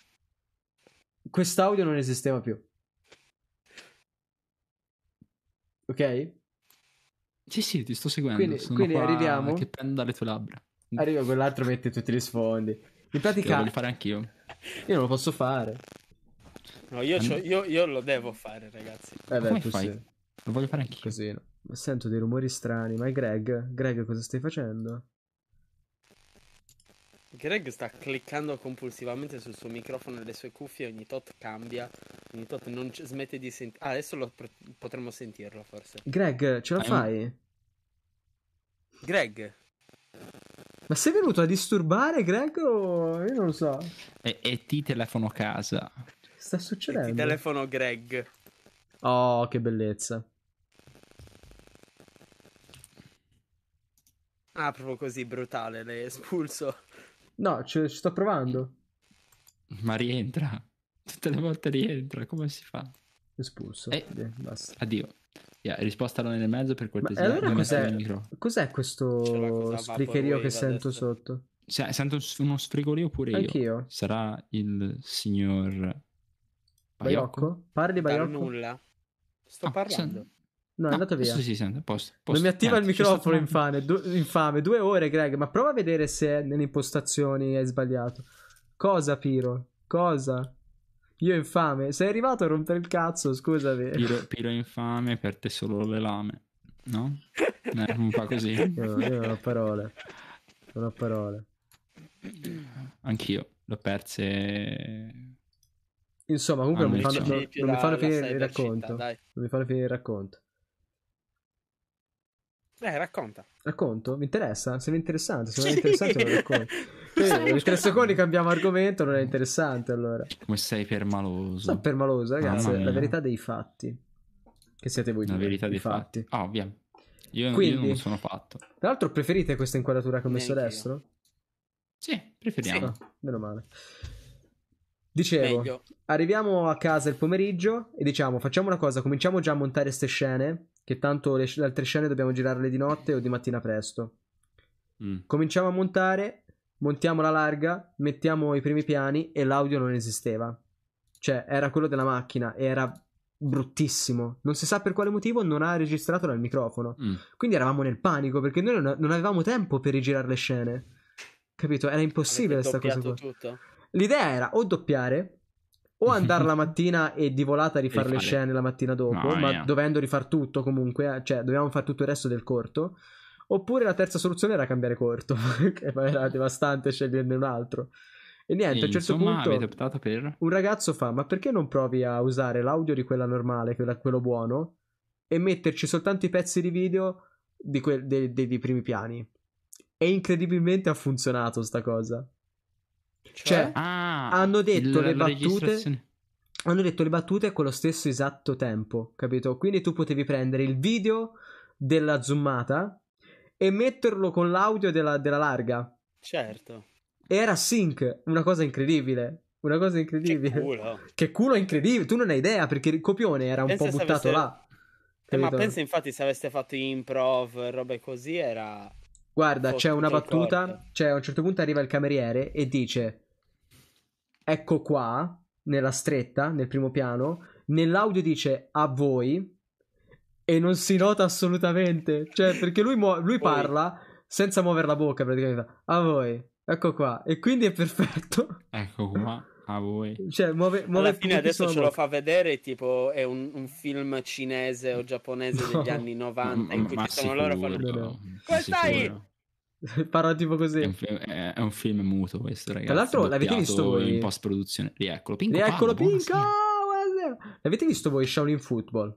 quest'audio non esisteva più. Ok? Sì, sì, ti sto seguendo. Quindi, Sono quindi arriviamo. Che prenda le tue labbra. Arriva quell'altro, mette tutti gli sfondi. In pratica. Lo voglio fare anch'io. Io non lo posso fare. No, io, And... io, io lo devo fare, ragazzi. Eh beh, Come tu fai? Sì. Lo voglio fare anch'io. Così, no. Sento dei rumori strani. Ma è Greg? Greg, cosa stai facendo? Greg sta cliccando compulsivamente sul suo microfono e le sue cuffie. Ogni tot cambia. Ogni tot non c- smette di sentire. Ah, adesso lo pr- potremmo sentirlo forse. Greg, ce la eh, fai? Greg. Ma sei venuto a disturbare Greg o... Io non lo so. E, e ti telefono a casa. sta succedendo? E ti telefono Greg. Oh, che bellezza. Ah, proprio così brutale, l'hai espulso. No, ci, sto provando. Ma rientra. Tutte le volte rientra, come si fa? Espulso. Eh, Beh, basta. Addio. Yeah, risposta all'one nel mezzo per eh, cortesia. Ma allora cos'è, cos'è questo spricherio che sento adesso. sotto? Cioè, sento uno sfrigorio pure Anch'io. io. Sarà il signor Baiocco? Parli Baiocco? nulla. Sto ah, parlando. Sen- No, è ah, andato via. Sì, sì, posto, posto. Non mi attiva Niente, il microfono, infame. Du- infame. Due ore, Greg. Ma prova a vedere se nelle impostazioni hai sbagliato. Cosa, Piro? Cosa? Io infame. Sei arrivato a rompere il cazzo, scusami. Piro, Piro infame, per te solo le lame. No? eh, un po' così. *laughs* Io, io non ho parole. Non ho parole. Anch'io. L'ho perse... Insomma, comunque ah, non, mi fanno, non, non mi fanno finire il racconto. Città, non mi fanno finire il racconto. Eh, racconta. Racconto? Mi interessa? Se Sembra interessante. Se non è interessante, lo racconto. Eh, *laughs* in tre secondi cambiamo argomento, non è interessante allora. Come sei permaloso. Sono permaloso, ragazzi. la verità dei fatti. Che siete voi. La due, verità dei fatti. fatti. Oh, ah, via. Io, Quindi, io non sono fatto. Tra l'altro, preferite questa inquadratura che ho messo adesso? No? Sì, preferiamo. Sì. No, ah, meno male. Dicevo, Meglio. arriviamo a casa il pomeriggio e diciamo, facciamo una cosa, cominciamo già a montare queste scene che tanto le, le altre scene dobbiamo girarle di notte o di mattina presto. Mm. Cominciamo a montare, montiamo la larga, mettiamo i primi piani e l'audio non esisteva. Cioè, era quello della macchina e era bruttissimo. Non si sa per quale motivo non ha registrato dal microfono. Mm. Quindi eravamo nel panico perché noi non avevamo tempo per rigirare le scene. Capito? Era impossibile questa cosa. Qua. Tutto. L'idea era o doppiare o andare la mattina e di volata rifare le scene la mattina dopo, no, ma yeah. dovendo rifare tutto comunque, eh, cioè dovevamo fare tutto il resto del corto. Oppure la terza soluzione era cambiare corto, *laughs* che era devastante sceglierne un altro. E niente, e a un certo punto per... un ragazzo fa, ma perché non provi a usare l'audio di quella normale, quella, quello buono, e metterci soltanto i pezzi di video di que- de- de- dei primi piani? E incredibilmente ha funzionato sta cosa. Cioè, cioè, ah, hanno detto le battute. Hanno detto le battute con lo stesso esatto tempo, capito? Quindi tu potevi prendere il video della zoomata e metterlo con l'audio della, della larga. Certo. E era sync, una cosa incredibile. Una cosa incredibile. Che culo. Che culo incredibile. Tu non hai idea perché il copione era un pensa po' buttato avesse... là. Eh, ma pensa infatti se aveste fatto improv, robe così, era Guarda, c'è una battuta. Cioè, a un certo punto arriva il cameriere e dice: Ecco qua, nella stretta, nel primo piano. Nell'audio dice a voi. E non si nota assolutamente. Cioè, perché lui, mu- lui parla senza muovere la bocca, praticamente. A voi. Ecco qua. E quindi è perfetto. Ecco qua. a voi. Cioè, muove, muove Alla fine adesso ce lo fa vedere, tipo è un, un film cinese o giapponese degli anni 90 in cui ma ci sono sicuro, loro fanno... Come stai? *laughs* Parla tipo così. È un, film, è, è un, film, muto questo, ragazzi. Tra l'altro, l'avete visto voi? In post produzione. Rieccolo, Pinco. Rieccolo, Pinco. L'avete visto voi Shaolin Football?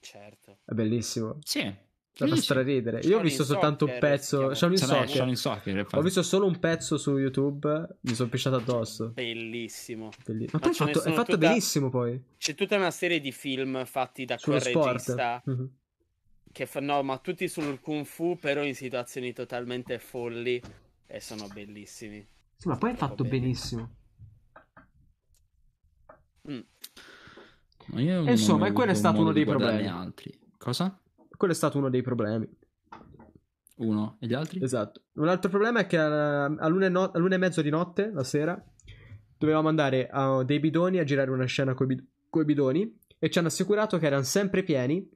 Certo. È bellissimo. Sì. Da straridere. Io ho visto soltanto un pezzo. Shaolin cioè, Soccer. Shaolin Soccer ho visto solo un pezzo su YouTube. Mi sono pisciato addosso. Bellissimo. Bellissimo. Ma, Ma poi è fatto, è fatto tutta... benissimo. Poi c'è tutta una serie di film fatti da Sullo quel sport. regista. Mm-hmm che fanno ma tutti sul kung fu però in situazioni totalmente folli e sono bellissimi. Sì, ma poi è fatto belli. benissimo. Mm. e insomma, e quello è stato uno dei problemi. Altri. Cosa? Quello è stato uno dei problemi. Uno e gli altri? Esatto. Un altro problema è che all'una no- e mezzo di notte, la sera, dovevamo andare a dei bidoni a girare una scena con i bidoni e ci hanno assicurato che erano sempre pieni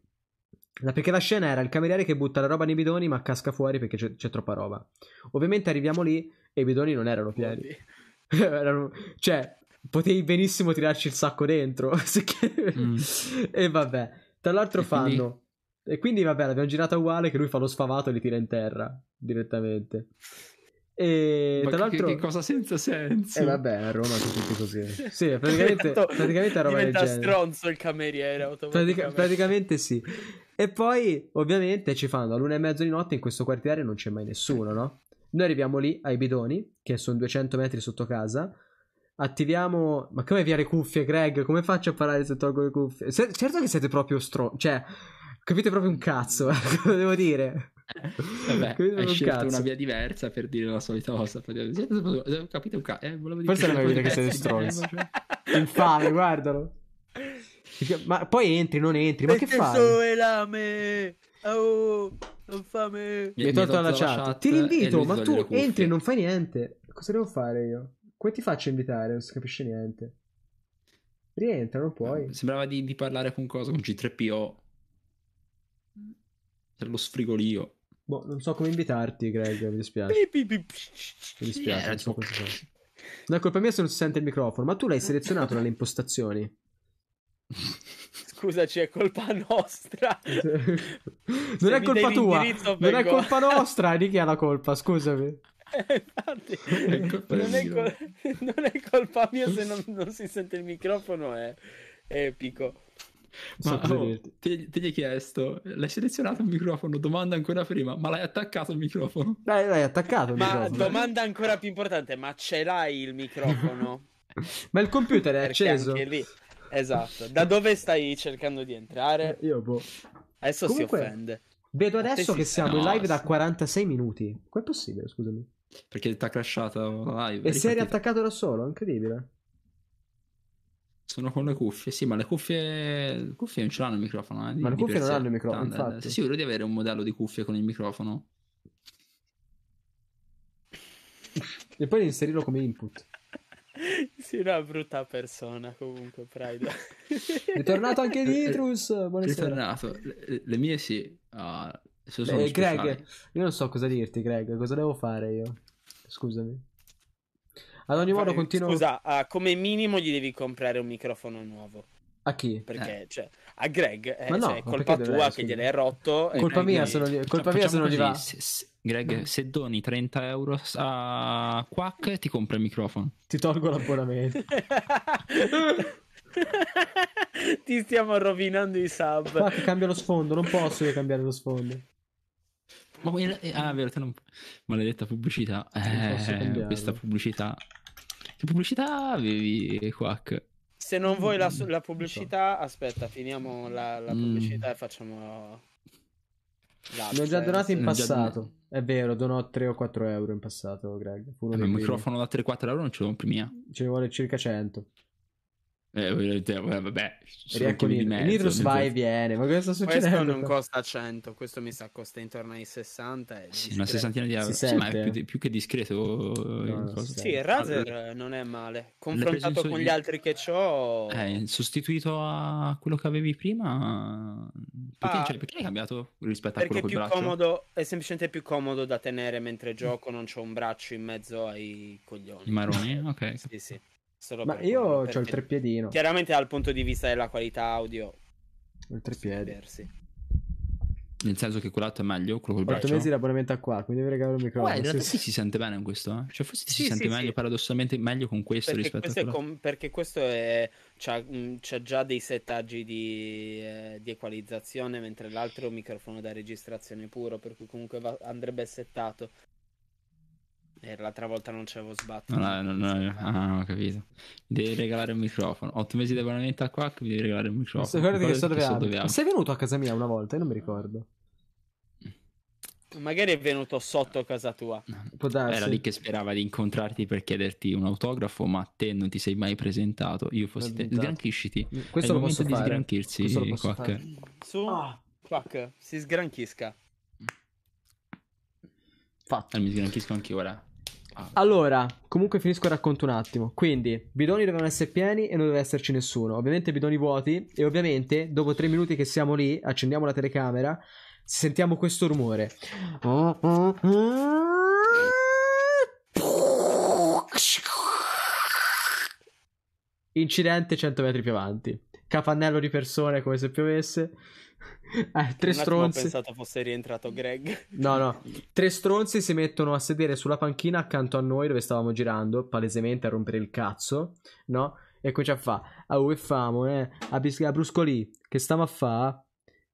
perché la scena era il cameriere che butta la roba nei bidoni ma casca fuori perché c'è, c'è troppa roba. Ovviamente arriviamo lì e i bidoni non erano pieni. *laughs* erano, cioè, potevi benissimo tirarci il sacco dentro. *laughs* mm. E vabbè. Tra l'altro e fanno... Quindi... E quindi vabbè, l'abbiamo girata uguale che lui fa lo sfavato e li tira in terra direttamente. E Ma tra l'altro... Che, che, cosa senza senso? E eh, vabbè, a Roma sono tutti così. sì, praticamente, praticamente a Roma diventa del genere. stronzo il cameriere. Pratica- praticamente sì. E poi, ovviamente, ci fanno a l'una e mezzo di notte in questo quartiere non c'è mai nessuno, no? Noi arriviamo lì ai bidoni, che sono 200 metri sotto casa. Attiviamo. Ma come via le cuffie, Greg? Come faccio a parlare se tolgo le cuffie? Se... Certo che siete proprio stronzo. Cioè, capite proprio un cazzo, cosa *laughs* devo dire? Vabbè, Credo hai scelto cazzo. una via diversa per dire la solita cosa. Capito? un cazzo? Eh, Forse non capite che sei stronzi. *laughs* Infame, guardalo. Ma poi entri, non entri, ma che fai? Questo lame! Ah, oh, infame! Mi hai tolto la chat. chat. Ti rinvito, ma tu entri e non fai niente. Cosa devo fare io? Come ti faccio invitare? Non si capisce niente. Rientra, non puoi. Sembrava di, di parlare con cosa? Con C3PO. Per lo sfrigolio. Boh, non so come invitarti, Greg. Mi dispiace. Bip, bip, Mi dispiace. non so cosa fare. No, colpa mia se non si sente il microfono. Ma tu l'hai selezionato nelle impostazioni. *laughs* Scusaci, è colpa nostra. *laughs* non è colpa tua. Non è colpa nostra. Di chi è la colpa? Scusami. Eh, infatti, non, è col- *laughs* non, è colpa mia se non, non si sente il microfono. È, eh. è epico. Eh, ma oh, ti, ti gli hai chiesto, l'hai selezionato il microfono? Domanda ancora prima, ma l'hai attaccato il microfono? Dai, l'hai attaccato il ma microfono. domanda ancora più importante, ma ce l'hai il microfono? *laughs* ma il computer è acceso. Perché lì. Esatto, da dove stai cercando di entrare? Eh, io boh. Adesso Comunque, si offende. Vedo adesso che siamo no, in live da 46 minuti. Com'è possibile, scusami? Perché ti ha crashato la live. E si è riattaccato da solo, incredibile. Sono con le cuffie, sì, ma le cuffie, le cuffie non ce l'hanno il microfono. Eh, ma le cuffie non hanno il microfono. Infatti. Sei sicuro di avere un modello di cuffie con il microfono? E poi inserirlo come input. *laughs* Sì, una brutta persona comunque, Pride. È tornato anche Nitrus, *laughs* buonasera. È tornato, le, le mie sì. Ah, Beh, Greg, io non so cosa dirti, Greg, cosa devo fare io? Scusami. Ad ogni modo, continuo. Scusa, uh, come minimo gli devi comprare un microfono nuovo. A chi? Perché, eh. cioè, a Greg eh, cioè, è eh, no, cioè, colpa tua dovrei, che gliel'hai rotto. Colpa mia, gli... se non, colpa mia se non gli va. Se, se, Greg, mm. se doni 30 euro a Quack, ti compra il microfono. Ti tolgo l'abbonamento. *laughs* ti stiamo rovinando i sub. Quack cambia lo sfondo, non posso io cambiare lo sfondo. Ma eh, ah, vero, te non... maledetta pubblicità. Eh, questa pubblicità che pubblicità avevi, eh, Quack? Se non vuoi la, la pubblicità, aspetta, finiamo la, la mm. pubblicità mm. e facciamo. L'altra. L'ho già eh, donato in passato. È vero, donò 3 o 4 euro in passato, Greg. Eh, microfono da 3-4 euro non ce l'ho in prima. Eh. Ce ne vuole circa 100. Eh, vabbè, ecco Nir- mezzo, va e viene, ma cosa sta succedendo? Questo non costa 100, questo mi sa costa intorno ai 60. una sessantina di euro, sì, ma è più, più che discreto. No, sì, Razer allora, non è male. Confrontato con gli altri che ho... Eh, sostituito a quello che avevi prima... Perché, ah, cioè, perché hai cambiato rispetto a quello che braccio? Comodo, è semplicemente più comodo da tenere mentre gioco, non c'ho un braccio in mezzo ai coglioni. I maroni? ok. *laughs* sì, sì. Solo Ma io ho il treppiedino. Chiaramente dal punto di vista della qualità audio. Il treppiede. Nel senso che quell'altro è meglio, quello col 8 braccio. 8 mesi l'abbonamento a qua, quindi devi regalare un microfono. Beh, sì, si sente bene con questo, eh? Cioè forse sì, si sente sì, meglio, sì. paradossalmente meglio con questo perché rispetto questo a quello. Com- perché questo è... C'ha, mm, c'ha, già dei settaggi di, eh, di, equalizzazione, mentre l'altro è un microfono da registrazione puro, per cui comunque va- andrebbe settato. E eh, l'altra volta non c'avevo sbatto. sbattuto. No, no, no, no. Ah, ho capito. Mi devi regalare un microfono. 8 mesi di abbonamento a Quack, mi devi regalare un microfono. Sto che sto dove, so dove Sei venuto a casa mia una volta? Io non mi ricordo. Magari è venuto sotto casa tua. Era lì che sperava di incontrarti per chiederti un autografo, ma te non ti sei mai presentato. Io fossi te. Sgranchisciti. Questo è il momento di fare. sgranchirsi, Questo Quack. Su, ah. Quack, si sgranchisca. Fatto. Eh, mi sgranchisco anche ora. Allora, comunque finisco il racconto un attimo. Quindi, bidoni devono essere pieni e non deve esserci nessuno. Ovviamente bidoni vuoti e ovviamente dopo tre minuti che siamo lì, accendiamo la telecamera, sentiamo questo rumore. Incidente 100 metri più avanti capannello di persone come se piovesse. *laughs* Eh, tre stronzi. Ho pensato fosse rientrato Greg. No, no. *laughs* Tre stronzi si mettono a sedere sulla panchina accanto a noi dove stavamo girando, palesemente a rompere il cazzo, no? E qui ci fa, ah, oh, che famo, eh? A, bis- a bruscolì, che stiamo a fa?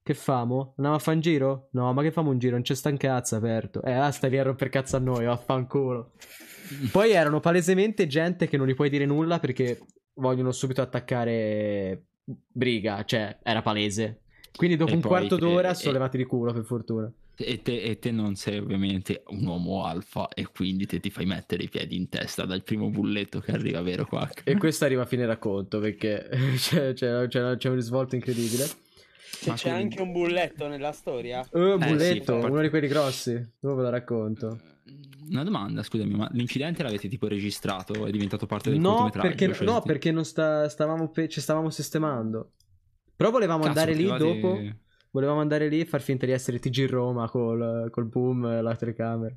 Che famo? Andiamo a fa un giro? No, ma che famo un giro? Non c'è stancazza aperto. Eh, ah, stai lì a rompere cazzo a noi, vaffanculo. *laughs* Poi erano palesemente gente che non gli puoi dire nulla perché vogliono subito attaccare briga, cioè era palese. Quindi dopo e un poi, quarto d'ora eh, sono levati di culo per fortuna. E te, e te, non sei ovviamente un uomo alfa e quindi te ti fai mettere i piedi in testa dal primo bulletto che arriva, vero Quack? E questo arriva a fine racconto perché *laughs* c'è, c'è, c'è, c'è un risvolto incredibile. Cioè, c'è quindi... anche un bulletto nella storia? Oh, eh, bulletto, eh, sì, uno di quelli grossi. Dove ve lo racconto? Eh, una domanda, scusami, ma l'incidente l'avete tipo registrato? È diventato parte del no, perché, cioè, No, perché non sta, stavamo pe- ci stavamo sistemando. Però volevamo Cazzo, andare lì vale... dopo. Volevamo andare lì e far finta di essere TG Roma col, col boom, la telecamera.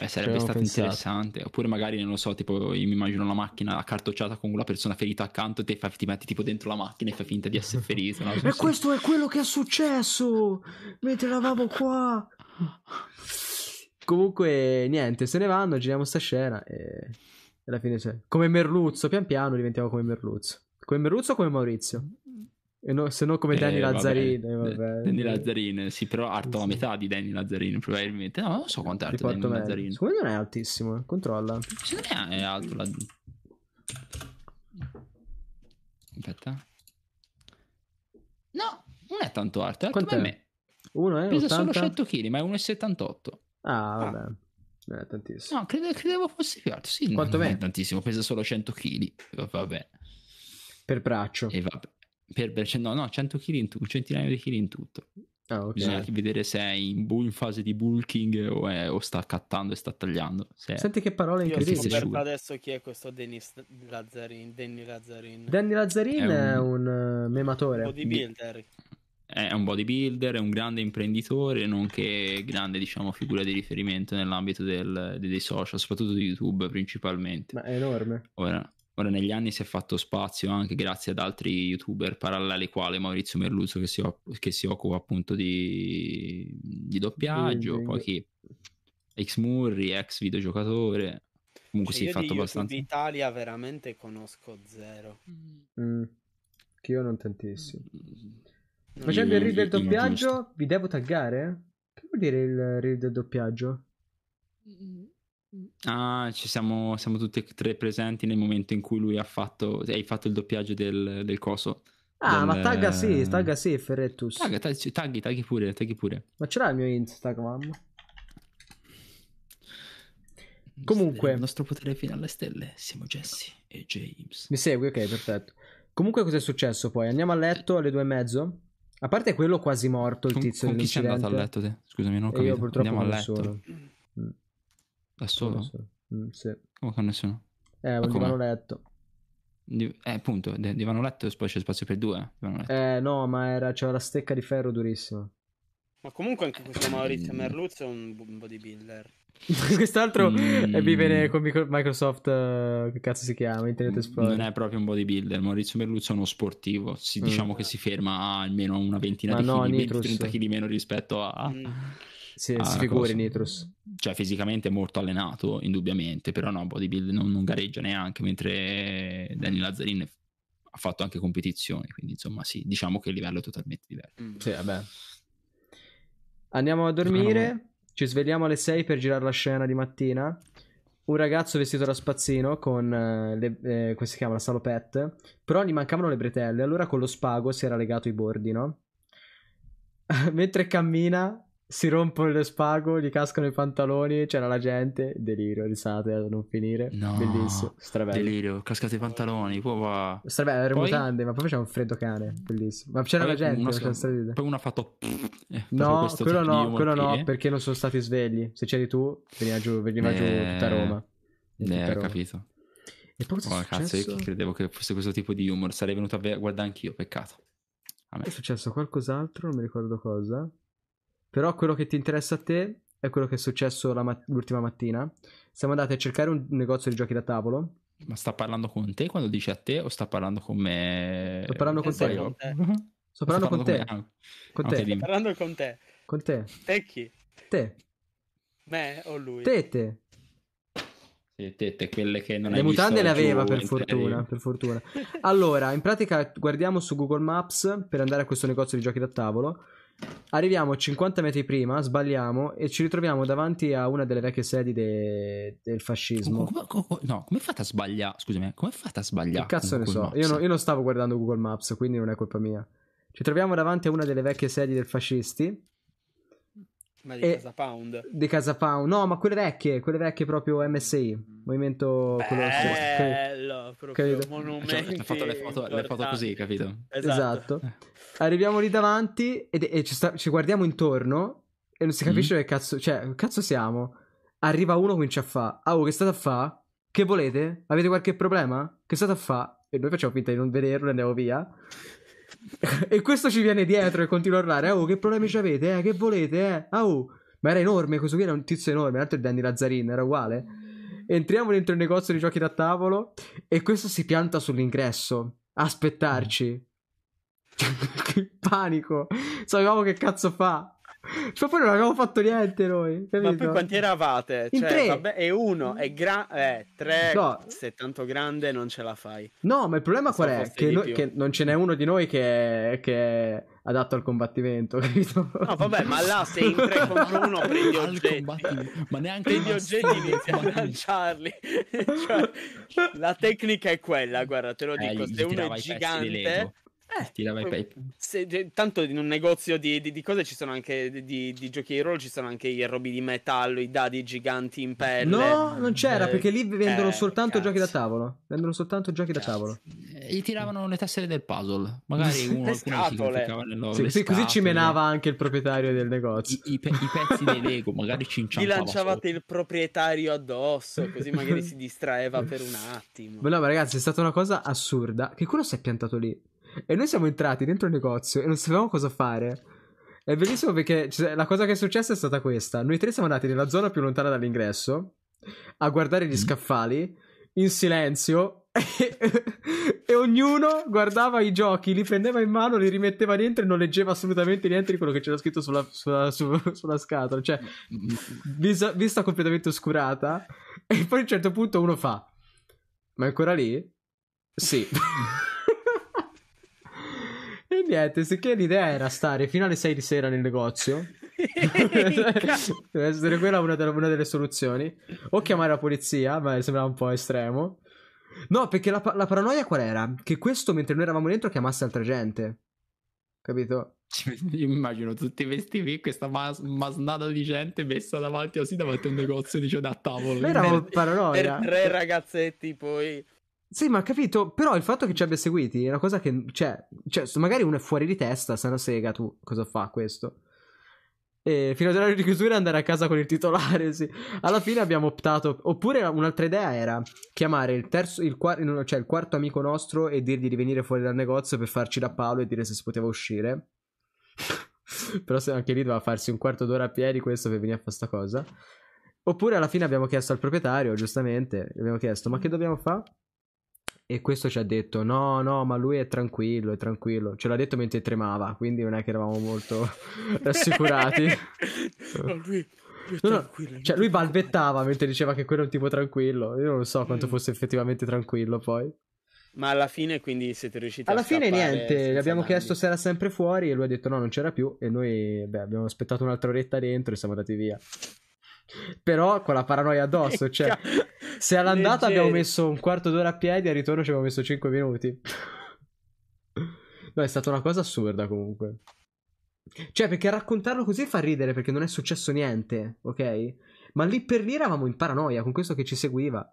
Eh, sarebbe stato pensato. interessante. Oppure magari, non lo so, tipo io mi immagino una macchina accartocciata con una persona ferita accanto e te fa, ti metti tipo dentro la macchina e fai finta di essere ferito. No? e questo è quello che è successo mentre eravamo qua. Comunque, niente, se ne vanno, giriamo sta scena e alla fine c'è. Come Merluzzo, pian piano diventiamo come Merluzzo. Come Merluzzo o come Maurizio? No, se no come Danny eh, Lazzarini. Eh, vabbè. Danny Lazzarini, sì, però alto sì. la metà di Danny Lazzarini probabilmente. No, non so quanto è alto Danny me. Lazzarini. Secondo me non è altissimo, eh, controlla. Secondo me è alto. La... Aspetta. No, non è tanto alto, è alto Quant'è? me. Uno è eh, Pesa 80? solo 100 kg, ma è 1,78. Ah, ah, vabbè. Ah. Eh, tantissimo. No, credevo, credevo fosse più alto. Sì, Quanto non me? è tantissimo, pesa solo 100 kg. Vabbè. Per braccio. E vabbè per, per, no, no, 100 kg in tutto, un centinaio di kg in tutto. Ah, okay. Bisogna anche vedere se è in, bu- in fase di bulking o, è, o, sta cattando e sta tagliando. Se Senti che parole incredibile. Io ho scoperto adesso chi è questo Dennis Lazzarin. Danny Lazzarin, Danny Lazzarin è, un, è un eh, mematore. Bodybuilder. È un bodybuilder, è un grande imprenditore, nonché grande diciamo, figura di riferimento nell'ambito del, dei social, soprattutto di YouTube principalmente. Ma è enorme. Ora, Ora negli anni si è fatto spazio anche grazie ad altri youtuber paralleli quale Maurizio Merluzzo che si, che si occupa appunto di, di doppiaggio, mm-hmm. poi chi? Ex Murri, ex videogiocatore. Comunque cioè, si è fatto abbastanza. In Italia veramente conosco zero. Mm. Che io non tantissimo. Mm. Facendo il reel del doppiaggio, vi devo taggare? Che vuol dire il reel del doppiaggio? Mm, Ah, ci siamo, siamo tutti e tre presenti nel momento in cui lui ha fatto, hai fatto il doppiaggio del, del coso. Ah, del... ma tagga sì, ehm, tagga sì, Ferretus. Tagga, tagghi, taggi, pure, tagghi pure. Ma ce l'ha il mio Instagram? Comunque, il nostro potere fino alle stelle siamo Jesse e James. Mi segui? Ok, perfetto. Comunque, cosa è successo poi? Andiamo a letto alle due e mezzo. A parte quello, quasi morto il tizio con, con chi sei andato a letto te? Scusami, non ho capito. io purtroppo Andiamo a letto. Solo. Da solo? Da solo. Mm, sì. Come con nessuno? Eh, un divano letto. Di- eh, appunto, di- divano letto e poi c'è spazio per due. Eh, eh, no, ma era, c'era la stecca di ferro durissima. Ma comunque anche questo Maurizio Merluzzo è un bodybuilder. *laughs* Quest'altro mm. Eh, vive con Microsoft, eh, che cazzo si chiama? Internet mm, Explorer. Non è proprio un bodybuilder, Maurizio Merluzzo è uno sportivo, si, mm. diciamo che si ferma a almeno una ventina Ma di no, chili, 30 kg meno rispetto a... Mm. Ah, si, si figuri Nitrus. Cioè, fisicamente è molto allenato, indubbiamente, però no, bodybuild non, non gareggia neanche, mentre Danny Lazzarin ha fatto anche competizioni, quindi insomma sì, diciamo che il livello è totalmente diverso. Mm. Sì, vabbè. Andiamo a dormire, ci svegliamo alle 6 per girare la scena di mattina. Un ragazzo vestito da spazzino con eh, le, eh, come si chiama, la salopette, però gli mancavano le bretelle, allora con lo spago si era legato i bordi, no? *laughs* Mentre cammina si rompono le spago, gli cascano i pantaloni, c'era la gente, delirio, risate da non finire, no, bellissimo, strabello. Delirio, cascate i pantaloni, proprio... Strabello, le mutande, ma poi c'è un freddo cane, bellissimo. Ma c'era poi la gente, una, c'era Poi uno ha fatto... Eh, no, quello no, quello no, eh. perché non sono stati svegli, se c'eri tu veniva giù, veniva eh, giù tutta Roma. Eh, tutta eh, Roma. capito. E poi cosa oh, cazzo, io credevo che fosse questo tipo di humor, sarei venuto a guardare anch'io, peccato. A me. È successo qualcos'altro, non mi ricordo cosa. Però quello che ti interessa a te è quello che è successo mat- l'ultima mattina. Siamo andati a cercare un negozio di giochi da tavolo. Ma sta parlando con te quando dice a te o sta parlando con me? Sto parlando con te. Sto parlando con te. Con te. Ah, Sto parlando con te. Con te. Te chi? Te. Me o lui? Te te. Sì, te, te quelle che non Le mutande le aveva per fortuna, per fortuna. Allora, in pratica guardiamo su Google Maps per andare a questo negozio di giochi da tavolo Arriviamo 50 metri prima, sbagliamo e ci ritroviamo davanti a una delle vecchie sedi de- del fascismo. Come, come, come, no, come fate a sbagliare? Scusami, eh, come fate a sbagliare? Che cazzo ne so? Io, no, io, non stavo guardando Google Maps, quindi non è colpa mia. Ci troviamo davanti a una delle vecchie sedi del fascisti ma di e Casa Pound? Di Casa Pound, no, ma quelle vecchie, quelle vecchie proprio MSI, movimento Bello, quello... proprio capito? monumenti. Cioè, fatto le foto, le foto, così, capito? Esatto. esatto. Arriviamo lì davanti ed, e ci, sta, ci, guardiamo intorno e non si mm-hmm. capisce mm. che cazzo, cioè, cazzo siamo. Arriva uno comincia a fa, ah, oh, che state a fa? Che volete? Avete qualche problema? Che state a fa? E noi facciamo finta di non vederlo e andiamo via. *laughs* e questo ci viene dietro e continua a urlare, eh, oh, che problemi ci avete, eh? che volete, eh? Ah, oh. Ma era enorme, questo qui era un tizio enorme, l'altro è Danny Lazzarin, era uguale. Entriamo dentro il negozio di giochi da tavolo e questo si pianta sull'ingresso, aspettarci. *laughs* che panico, sapevamo che cazzo fa. *laughs* Ma poi non avevamo fatto niente noi. Capito? Ma poi quanti eravate? In cioè, tre. Vabbè, è uno, è gra- eh, tre. No. Se è tanto grande non ce la fai. No, ma il problema qual è? Che, no- che, non ce n'è uno di noi che è, che è adatto al combattimento, *laughs* capito? No, vabbè, ma là se in tre contro uno *laughs* prendi oggetti. ma neanche prendi oggetti inizi a lanciarli. cioè, la tecnica è quella, guarda, te lo eh, dico. se uno è gigante eh, ti lava i paper. Se, tanto in un negozio di, di, di cose ci sono anche di, di, giochi di ruolo, ci sono anche i robi di metallo, i dadi giganti in pelle. No, non c'era, eh, perché lì vendono eh, soltanto cazzo. giochi da tavolo. Vendono soltanto giochi cazzo. da tavolo. E eh, gli tiravano le tessere del puzzle. Magari *laughs* uno le scatole. Nello, sì, le sì, così ci menava anche il proprietario del negozio. I, i, pe- i pezzi dei Lego, magari ci inciampava. Gli lanciavate solo. il proprietario addosso, così magari *laughs* si distraeva per un attimo. Ma no, ma ragazzi, è stata una cosa assurda. Che quello si è piantato lì? E noi siamo entrati dentro il negozio e non sapevamo cosa fare. È bellissimo perché la cosa che è successa è stata questa. Noi tre siamo andati nella zona più lontana dall'ingresso a guardare gli mm. scaffali in silenzio *laughs* e, e ognuno guardava i giochi, li prendeva in mano, li rimetteva dentro e non leggeva assolutamente niente di quello che c'era scritto sulla, sulla, su, *laughs* sulla scatola. Cioè, vista, vista completamente oscurata. E poi a un certo punto uno fa: Ma è ancora lì? Sì. *laughs* E niente, sicché l'idea era stare fino alle 6 di sera nel negozio. Deve *laughs* essere quella una delle, una delle, soluzioni. O chiamare la polizia, ma sembrava un po' estremo. No, perché la, la paranoia qual era? Che questo, mentre noi eravamo dentro, chiamasse altra gente. Capito? Io *laughs* immagino tutti questi qui, questa mas- masnada di gente messa davanti così davanti a un negozio dice da tavolo. Però per, paranoia. Per tre ragazzetti poi sì, ma capito, però il fatto che ci abbia seguiti è una cosa che, cioè, cioè magari uno è fuori di testa, se no sega tu, cosa fa questo? E fino all'orario di chiusura andare a casa con il titolare, sì. Alla fine abbiamo optato. Oppure un'altra idea era chiamare il, terzo, il, quar- cioè il quarto amico nostro e dirgli di venire fuori dal negozio per farci da Paolo e dire se si poteva uscire. *laughs* Però se anche lì doveva farsi un quarto d'ora a piedi questo per venire a fare sta cosa. Oppure alla fine abbiamo chiesto al proprietario, giustamente, abbiamo chiesto ma che dobbiamo fare? e questo ci ha detto no no ma lui è tranquillo è tranquillo ce l'ha detto mentre tremava quindi non è che eravamo molto *laughs* rassicurati lui, lui, no, no. Cioè, lui balbettava mentre diceva che quello è un tipo tranquillo io non so quanto mm. fosse effettivamente tranquillo poi ma alla fine quindi siete riusciti alla a fine niente gli abbiamo danni. chiesto se era sempre fuori e lui ha detto no non c'era più e noi beh, abbiamo aspettato un'altra oretta dentro e siamo andati via però con la paranoia addosso, eh, cioè, se all'andata Leggeri. abbiamo messo un quarto d'ora a piedi, al ritorno ci abbiamo messo 5 minuti. no, è stata una cosa assurda comunque. Cioè, perché raccontarlo così fa ridere perché non è successo niente, ok? Ma lì per lì eravamo in paranoia con questo che ci seguiva.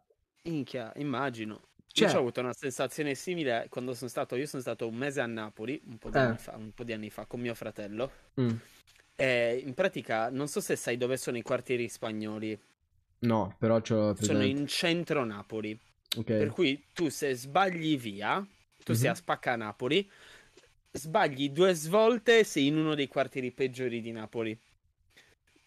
Minchia, immagino. Cioè... Io ho avuto una sensazione simile quando sono stato. Io sono stato un mese a Napoli, un po' di, eh. anni, fa, po di anni, fa, con mio fratello. Mm. Eh, in pratica, non so se sai dove sono i quartieri spagnoli. No, però ce l'ho presente. Sono in centro Napoli. Okay. Per cui tu se sbagli via, tu mm-hmm. sei a Spacca Napoli, sbagli due svolte e sei in uno dei quartieri peggiori di Napoli.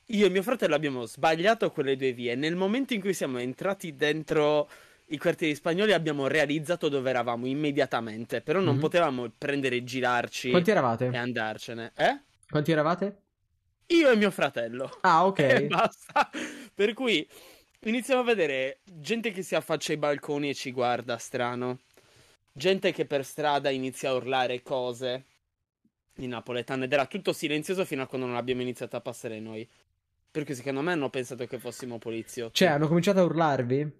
Io e mio fratello abbiamo sbagliato quelle due vie. Nel momento in cui siamo entrati dentro i quartieri spagnoli abbiamo realizzato dove eravamo immediatamente, però non mm-hmm. potevamo prendere e girarci. Quanti eravate? E andarcene. Eh? Quanti eravate? io e mio fratello. Ah, ok. *laughs* E basta. Per cui iniziamo a vedere gente che si affaccia ai balconi e ci guarda strano. Gente che per strada inizia a urlare cose di napoletano ed era tutto silenzioso fino a quando non abbiamo iniziato a passare noi. Perché secondo me hanno pensato che fossimo poliziotti. Cioè, hanno cominciato a urlarvi?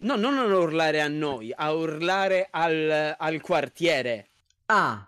No, non a urlare a noi, a urlare al, al quartiere. Ah.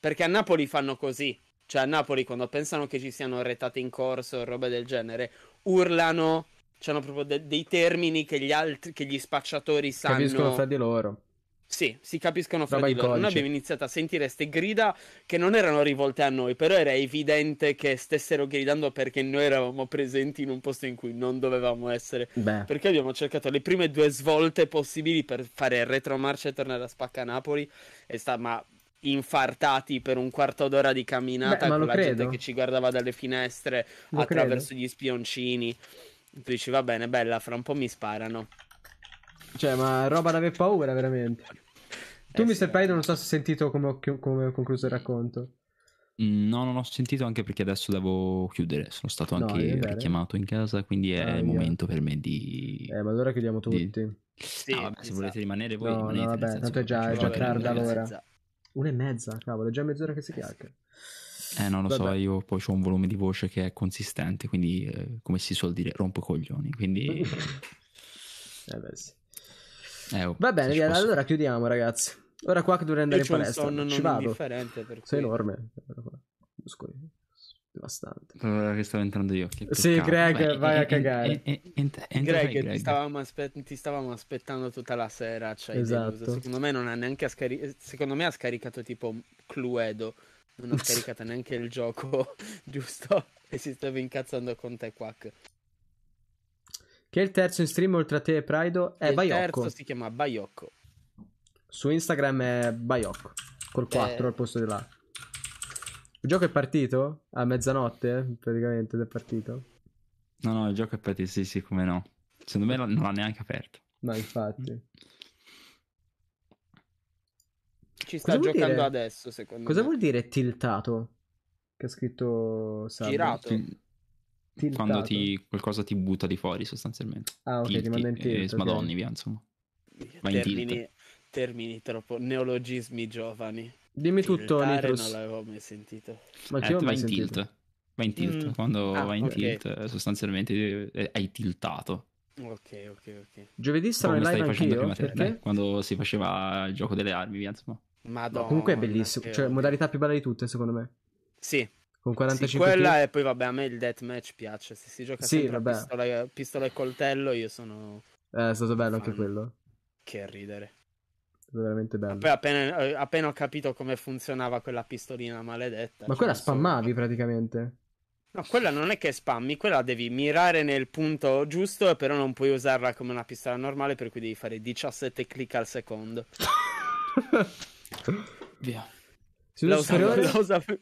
Perché a Napoli fanno così. Cioè a Napoli quando pensano che ci siano retate in corso o roba del genere, urlano, hanno proprio de- dei termini che gli, altri, che gli spacciatori sanno. Capiscono fra di loro. Sì, si capiscono fra Roba di loro. Codice. Noi abbiamo iniziato a sentire queste grida che non erano rivolte a noi, però era evidente che stessero gridando perché noi eravamo presenti in un posto in cui non dovevamo essere. Beh. Perché abbiamo cercato le prime due svolte possibili per fare retromarcia e tornare a Spacca Napoli, E sta... ma infartati per un quarto d'ora di camminata Beh, con la credo. gente che ci guardava dalle finestre lo attraverso credo. gli spioncini. Tu dici va bene, bella, fra un po' mi sparano. Cioè, ma roba da aver paura, veramente. Eh, tu, sì. Mr. Pride, non so se hai sentito come ho, chi- come ho concluso il racconto. Mm, no, non ho sentito anche perché adesso devo chiudere. Sono stato anche richiamato in casa, quindi è ah, il momento per me di. Eh, ma allora chiudiamo tutti. Di... Sì, no, vabbè, se esatto. volete rimanere voi, no, rimanete. No, vabbè, tanto è già, è già tarda l'ora. Esatto. Una e mezza, cavolo, è già mezz'ora che si eh chiacchiera. Eh non lo Vabbè. so, io poi ho un volume di voce che è consistente, quindi eh, come si suol dire, rompo i coglioni, quindi... *laughs* eh beh sì. Eh, oh, Va bene, via, posso... allora chiudiamo ragazzi. Ora qua che dovrei andare io in palestra. Sono non ci vado. Sono perché... enorme. Scusi devastante. Allora che stavo entrando io. Che sì, peccato. Greg, vai, vai a cagare. En, en, en, Greg, Greg, Ti, stavamo aspe- ti stavamo aspettando tutta la sera. Cioè, esatto. Secondo me non ha neanche a scaricato. Secondo me ha scaricato tipo Cluedo. Non ha *laughs* scaricato neanche il gioco, *laughs* giusto? E si stava incazzando con te, Quack. Che è il terzo in stream oltre a te, Praido? È Baiocco. Il terzo si chiama Baiocco. Su Instagram è Baiocco, col 4 eh... al posto di là. Il gioco è partito? A mezzanotte, praticamente, è partito? No, no, il gioco è partito, sì, sì, come no. Secondo me non l'ha neanche aperto. No, infatti. Ci sta Cosa giocando adesso, secondo Cosa me. Cosa vuol dire tiltato? Che ha scritto Sandro. Girato. Tiltato. Quando ti... qualcosa ti butta di fuori, sostanzialmente. Ah, ok, Tilti, ti manda in tilt. Eh, smadonni, okay. via, insomma. Vai in tilt. termini troppo, neologismi giovani. Dimmi tutto, Nitros. non l'avevo mai sentito. Ma eh, vai in sentito? tilt. Vai in tilt. Mm. Quando ah, vai in okay. tilt, eh, sostanzialmente eh, eh, hai tiltato. Ok, ok, ok. Giovedì sarò Come in live anch'io, prima perché? quando si faceva il gioco delle armi, via, insomma. Madonna, no, comunque è bellissimo, cioè modalità più bella di tutte, secondo me. Sì. Con 45 sì, quella kill. e poi vabbè, a me il deathmatch piace, se si gioca sì, sempre pistola, pistola, e coltello, io sono È stato bello fan. anche quello. Che ridere veramente bello. Poi appena, eh, appena, ho capito come funzionava quella pistolina maledetta. Ma cioè quella spammavi praticamente. No, quella non è che spammi, quella devi mirare nel punto giusto, però non puoi usarla come una pistola normale, per cui devi fare 17 clic al secondo. *laughs* Via. L'ho usato, l'ho usato,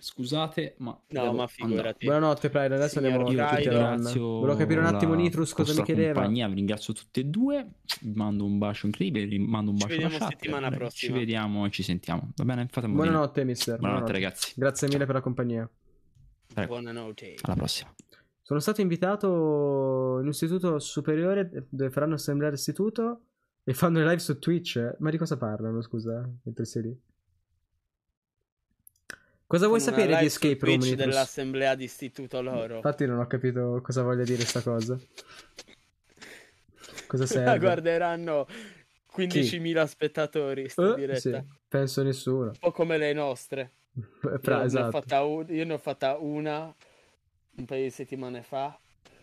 Scusate, ma. No, ma figurati. Andare. Buonanotte, Pride. Adesso Signor andiamo a ringrazio... Volevo capire un attimo, Nitrus, cosa mi chiedeva. Compagnia. Vi ringrazio tutte e due. Vi mando un bacio incredibile. Vi mando un bacio. Ci vediamo settimana prossima. Ci vediamo e ci sentiamo. Va bene? Fatemi Buonanotte, mister. Buonanotte, Buonanotte, ragazzi. Grazie mille Ciao. per la compagnia. Prego. Buonanotte. Alla prossima. Sono stato invitato in un istituto superiore dove faranno assemblea l'istituto e fanno le live su Twitch. Ma di cosa parlano, scusa? Mentre sei lì. Cosa vuoi sapere di Escape Room? Twitch dell'assemblea di istituto loro. Infatti non ho capito cosa voglia dire sta cosa. Cosa *laughs* serve? La guarderanno 15.000 spettatori sta oh, diretta. Sì, penso nessuno. Un po' come le nostre. Eh, fra, io, esatto. ne un... io ne ho fatta una un paio di settimane fa.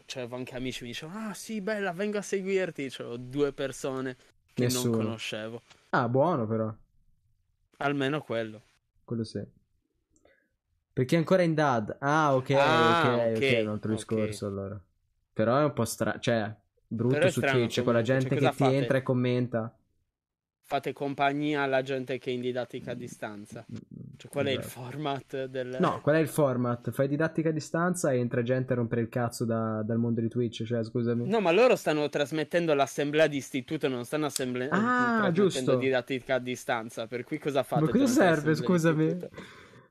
Cioè, anche amici mi dicevano, ah sì, bella, vengo a seguirti. Cioè, due persone che nessuno. non conoscevo. Ah, buono però. Almeno quello. Quello sì. Perché è ancora in dad. Ah, ok, ah, ok, ok, okay un altro okay. discorso allora. Però è un po' strano, cioè, brutto su Twitch, con la gente cioè, che ti fate? entra e commenta. Fate compagnia alla gente che è in didattica a distanza. Mm, mm, cioè, qual è il esatto. format del... No, qual è il format? Fai didattica a distanza e entra gente a rompere il cazzo da, dal mondo di Twitch, cioè, scusami. No, ma loro stanno trasmettendo l'assemblea di istituto, non stanno assemble- ah, trasmettendo giusto. didattica a distanza, per cui cosa fate? Ma cosa serve, scusami?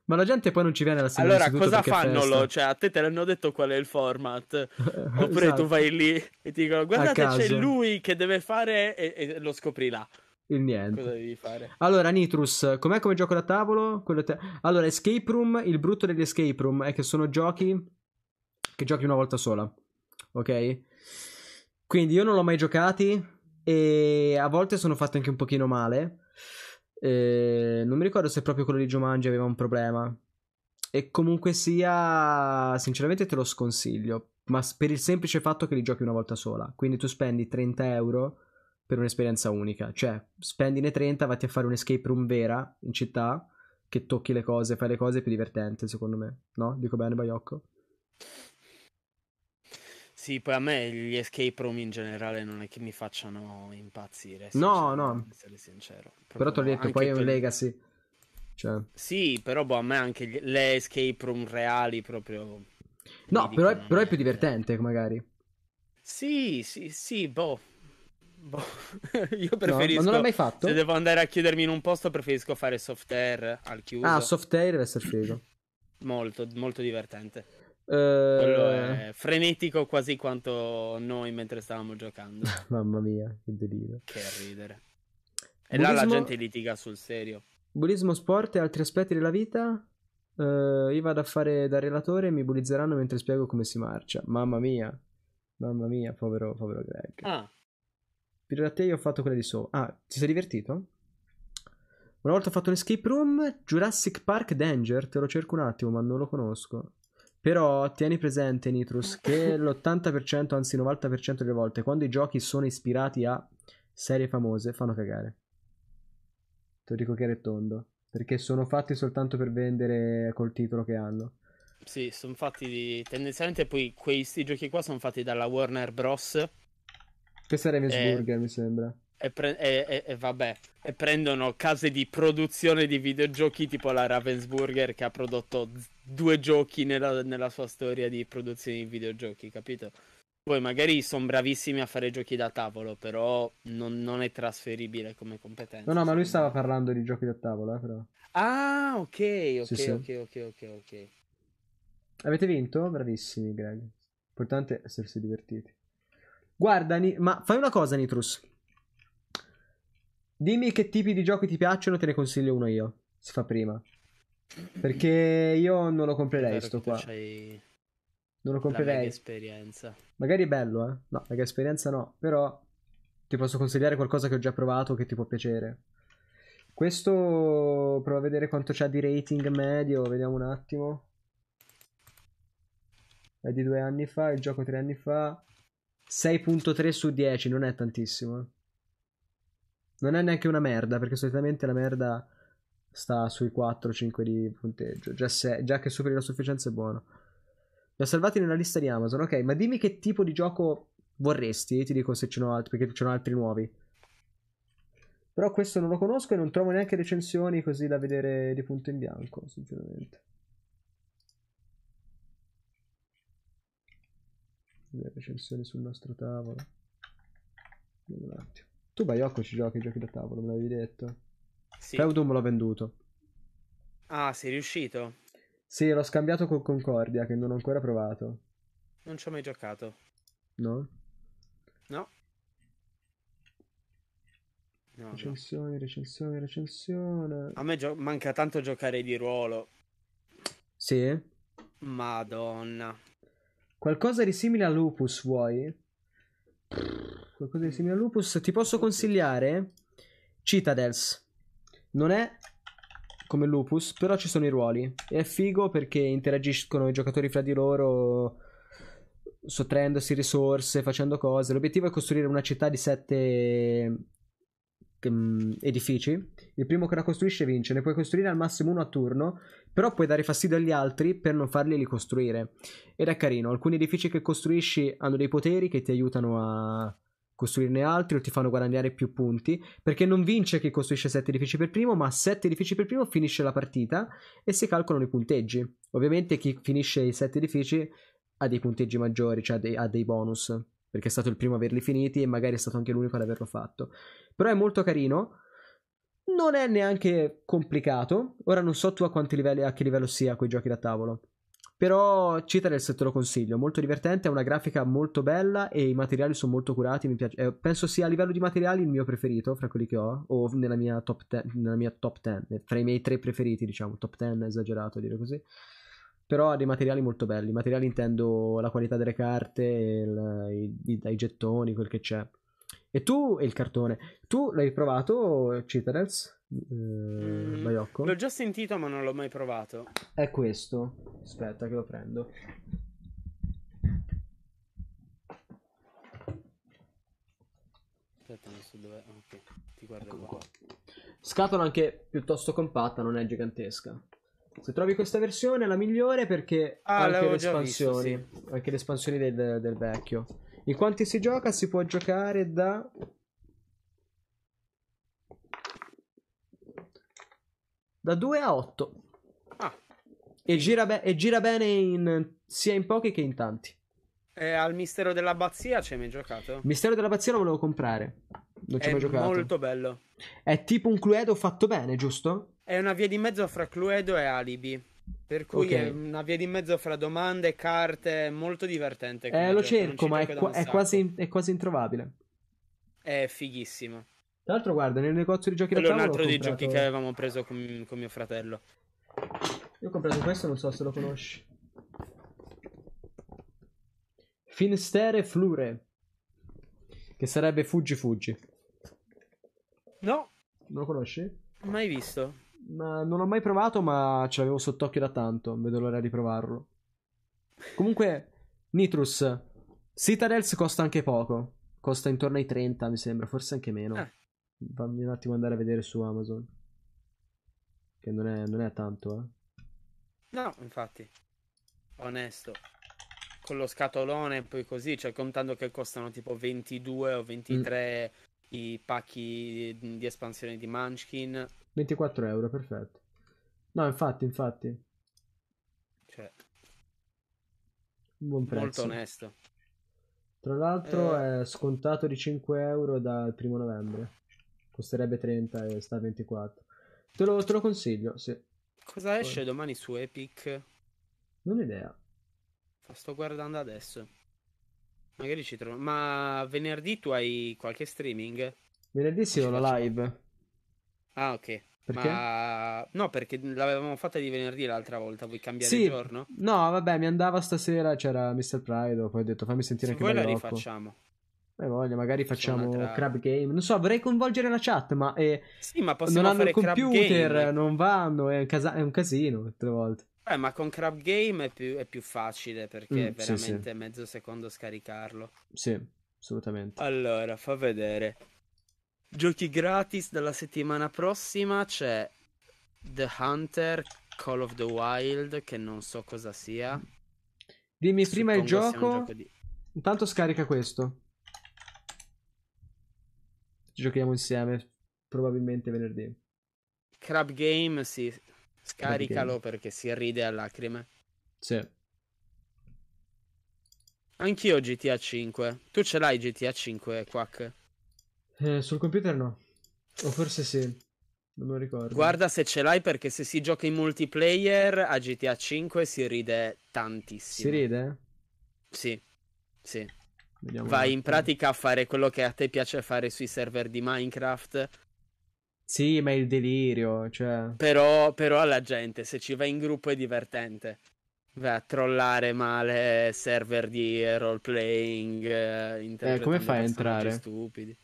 Ma la gente poi non ci viene alla sera. Allora, cosa fanno? Lo, cioè, a te te l'hanno detto qual è il format. *laughs* Oppure esatto. tu vai lì e ti dicono: Guardate, c'è lui che deve fare e, e lo scopri là. Il niente. Cosa devi fare? Allora, Nitrus, com'è come gioco da tavolo? Te... Allora, Escape Room, il brutto degli Escape Room è che sono giochi che giochi una volta sola. Ok? Quindi io non l'ho mai giocati e a volte sono fatti anche un pochino male eh, non mi ricordo se proprio quello di Jumanji aveva un problema. E comunque sia, sinceramente te lo sconsiglio. Ma per il semplice fatto che li giochi una volta sola. Quindi tu spendi 30 euro per un'esperienza unica. Cioè, spendine 30, vatti a fare un escape room vera in città, che tocchi le cose, fai le cose, è più divertente, secondo me. No? Dico bene, Baiocco? Sì, poi a me gli escape room in generale non è che mi facciano impazzire. No, no. essere sincero. però ti ho detto, poi è un per... legacy. Cioè... Sì, però boh, a me anche gli... le escape room reali proprio... No, però è, però è, più divertente magari. Sì, sì, sì, boh. boh. *laughs* Io preferisco... No, non l'ho mai fatto? Se devo andare a chiudermi in un posto preferisco fare soft air al chiuso. Ah, soft air deve essere figo. Molto, molto divertente. Quello eh, è frenetico quasi quanto noi mentre stavamo giocando. *laughs* Mamma mia, che delirio. Che ridere. E Buddismo... là la gente litiga sul serio. Bullismo, sport e altri aspetti della vita? Uh, io vado a fare da relatore e mi bullizzeranno mentre spiego come si marcia. Mamma mia, mamma mia, povero, povero Greg. Ah. Per la te io ho fatto quella di sopra. Ah, ti sei divertito? Una volta ho fatto un escape room, Jurassic Park Danger, te lo cerco un attimo ma non lo conosco. Però tieni presente, Nitrus, che l'80%, *laughs* anzi il 90% delle volte, quando i giochi sono ispirati a serie famose, fanno cagare. Te lo dico chiaro e tondo. Perché sono fatti soltanto per vendere col titolo che hanno. Sì, sono fatti di... tendenzialmente poi questi giochi qua sono fatti dalla Warner Bros. Questa era Evisburger, eh... mi sembra e, pre- e, e, vabbè, e prendono case di produzione di videogiochi tipo la Ravensburger che ha prodotto due giochi nella, nella, sua storia di produzione di videogiochi, capito? Poi magari sono bravissimi a fare giochi da tavolo, però non, non è trasferibile come competenza. No, no, ma lui stava parlando di giochi da tavola, eh, però. Ah, ok, ok, sì, ok, ok, ok, ok. Avete vinto? Bravissimi, Greg. importante è essersi divertiti. Guarda, ni- ma fai una cosa, Nitrus. Dimmi che tipi di giochi ti piacciono, te ne consiglio uno io. Si fa prima. Perché io non lo comprerei sto qua. Non lo comprerei. esperienza. Magari è bello, eh? No, mega esperienza no, però ti posso consigliare qualcosa che ho già provato che ti può piacere. Questo provo a vedere quanto c'ha di rating medio, vediamo un attimo. È di due anni fa, il gioco tre anni fa. 6.3 su 10, non è tantissimo. Eh. Non è neanche una merda, perché solitamente la merda sta sui 4-5 di punteggio. Già, se, già che superi la sufficienza è buono. Li ho salvati nella lista di Amazon, ok, ma dimmi che tipo di gioco vorresti, ti dico se ce n'ho altri, perché ce n'ho altri nuovi. Però questo non lo conosco e non trovo neanche recensioni così da vedere di punto in bianco, sinceramente. Le recensioni sul nostro tavolo. Vediamo un attimo. Tu Baiocco ci giochi, giochi da tavolo, me l'avevi detto. Sì. Feudum l'ho venduto. Ah, sei riuscito? Sì, l'ho scambiato con Concordia, che non ho ancora provato. Non ci ho mai giocato. No? No. no recensione, no. recensione, recensione. A me gio- manca tanto giocare di ruolo. Sì? Madonna. Qualcosa di simile a Lupus vuoi? Prrr qualcosa di mm. simile a Lupus. Ti posso consigliare Citadels. Non è come Lupus, però ci sono i ruoli. è figo perché interagiscono i giocatori fra di loro, sottraendosi risorse, facendo cose. L'obiettivo è costruire una città di sette mm, edifici. Il primo che la costruisce vince, ne puoi costruire al massimo uno a turno, però puoi dare fastidio agli altri per non farli ricostruire. Ed è carino, alcuni edifici che costruisci hanno dei poteri che ti aiutano a costruirne altri o ti fanno guadagnare più punti, perché non vince chi costruisce 7 edifici per primo, ma 7 edifici per primo finisce la partita e si calcolano i punteggi. Ovviamente chi finisce i 7 edifici ha dei punteggi maggiori, cioè ha dei, ha dei bonus, perché è stato il primo a averli finiti e magari è stato anche l'unico ad averlo fatto. Però è molto carino. Non è neanche complicato. Ora non so tu a, livelli, a che livello sia quei giochi da tavolo. Però Citadel te lo consiglio, molto divertente, ha una grafica molto bella e i materiali sono molto curati, mi piace. Eh, penso sia a livello di materiali il mio preferito fra quelli che ho, o nella mia top 10, eh, fra i miei tre preferiti diciamo, top 10 esagerato a dire così. Però ha dei materiali molto belli, materiali intendo la qualità delle carte, il, i, i, i, gettoni, quel che c'è. E tu, e il cartone, tu l'hai provato Citadels? Mm, eh, Bayocco? L'ho già sentito ma non l'ho mai provato. È questo. Aspetta che lo prendo. Aspetta, non so dove... Ok, ti guardo ecco qua. qua. Scatola anche piuttosto compatta, non è gigantesca. Se trovi questa versione è la migliore perché ah, anche, le espansioni, visto, sì. anche le espansioni del, del vecchio. In quanti si gioca si può giocare da da 2 a 8. Ah. E, gira be- e gira bene in, sia in pochi che in tanti. E al Mistero dell'Abbazia ci hai mai giocato? Mistero dell'Abbazia lo volevo comprare. Non ci ho mai giocato. È molto bello. È tipo un Cluedo fatto bene, giusto? È una via di mezzo fra Cluedo e Alibi. Per cui okay. è una via di mezzo fra domande e carte, molto divertente. Eh, lo cerco, ma è, qu- è, quasi, è, quasi, introvabile. È fighissimo. Tra l'altro, guarda, nel negozio di giochi Quello da tavolo. Quello è un altro comprato... dei giochi che avevamo preso con, con, mio fratello. Io ho comprato questo, non so se lo conosci. Finestere Flure. Che sarebbe Fuggi Fuggi. No. Non lo conosci? Mai visto. Ma non l'ho mai provato, ma ce l'avevo sott'occhio da tanto. Vedo l'ora di provarlo. Comunque, Nitrus. Citadels costa anche poco. Costa intorno ai 30, mi sembra, forse anche meno. Eh fammi un attimo andare a vedere su Amazon. Che non è, non è tanto, eh. No, infatti. Onesto. Con lo scatolone e poi così, cioè contando che costano tipo 22 o 23 mm. i pacchi di espansione di Munchkin. 24 euro, perfetto. No, infatti, infatti. Cioè... Un buon prezzo. Molto onesto. Tra l'altro eh... è scontato di 5 euro dal primo novembre costerebbe 30 e sta a 24. Te lo, te lo consiglio, sì. Cosa Poi. esce domani su Epic? Non ho idea. Sto guardando adesso. Magari ci trovo. Ma venerdì tu hai qualche streaming? Venerdì sì, ho la live. Ah, ok. Perché? Ma... No, perché l'avevamo fatta di venerdì l'altra volta. Vuoi cambiare sì. giorno? No, vabbè, mi andava stasera. C'era Mr. Pride. Poi ho detto fammi sentire Se che bello. Poi la rifacciamo. Beh, voglia, magari facciamo crab game. Non so, vorrei coinvolgere la chat, ma eh, sì, ma non hanno il computer, game, non vanno, è un, casa- è un casino tutte volte. Eh, ma con crab game è più, è più facile perché mm, è veramente sì, sì. mezzo secondo scaricarlo. Sì, assolutamente. Allora, fa vedere. Giochi gratis dalla settimana prossima c'è The Hunter Call of the Wild, che non so cosa sia. Dimmi prima Suppongo il gioco. gioco di... Intanto scarica questo giochiamo insieme probabilmente venerdì. Crab Game, sì. Scaricalo game. perché si ride a lacrime. Sì. Anch'io GTA 5. Tu ce l'hai GTA 5, Quack? Eh, sul computer no. O forse sì. Non lo ricordo. Guarda se ce l'hai perché se si gioca in multiplayer a GTA 5 si ride tantissimo. Si ride? Sì. Sì. Vediamo Vai in pratica a fare quello che a te piace fare sui server di Minecraft. Sì, ma è il delirio, cioè... Però, però alla gente, se ci vai in gruppo è divertente. Vai a trollare male server di roleplaying, eh, eh come fai a entrare? Stupidi.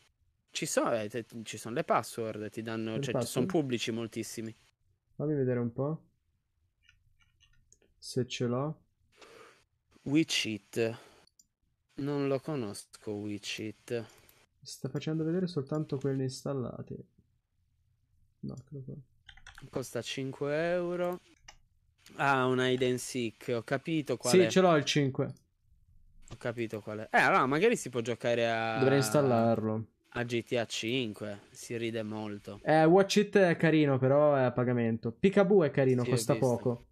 Ci sono, eh, te, ci sono le password, ti danno, cioè, password? sono pubblici moltissimi. Fammi vedere un po'. Se ce l'ho. Witchit. Non lo conosco Witchit. Sta facendo vedere soltanto quelle installate. No, eccolo Costa 5 euro. Ah, un hide and seek, ho capito qual sì, è. Sì, ce l'ho il 5. Ho capito qual è. Eh, allora magari si può giocare a... Dovrei installarlo. A GTA 5, si ride molto. Eh, Watch It è carino, però è a pagamento. Picaboo è carino, sì, costa poco.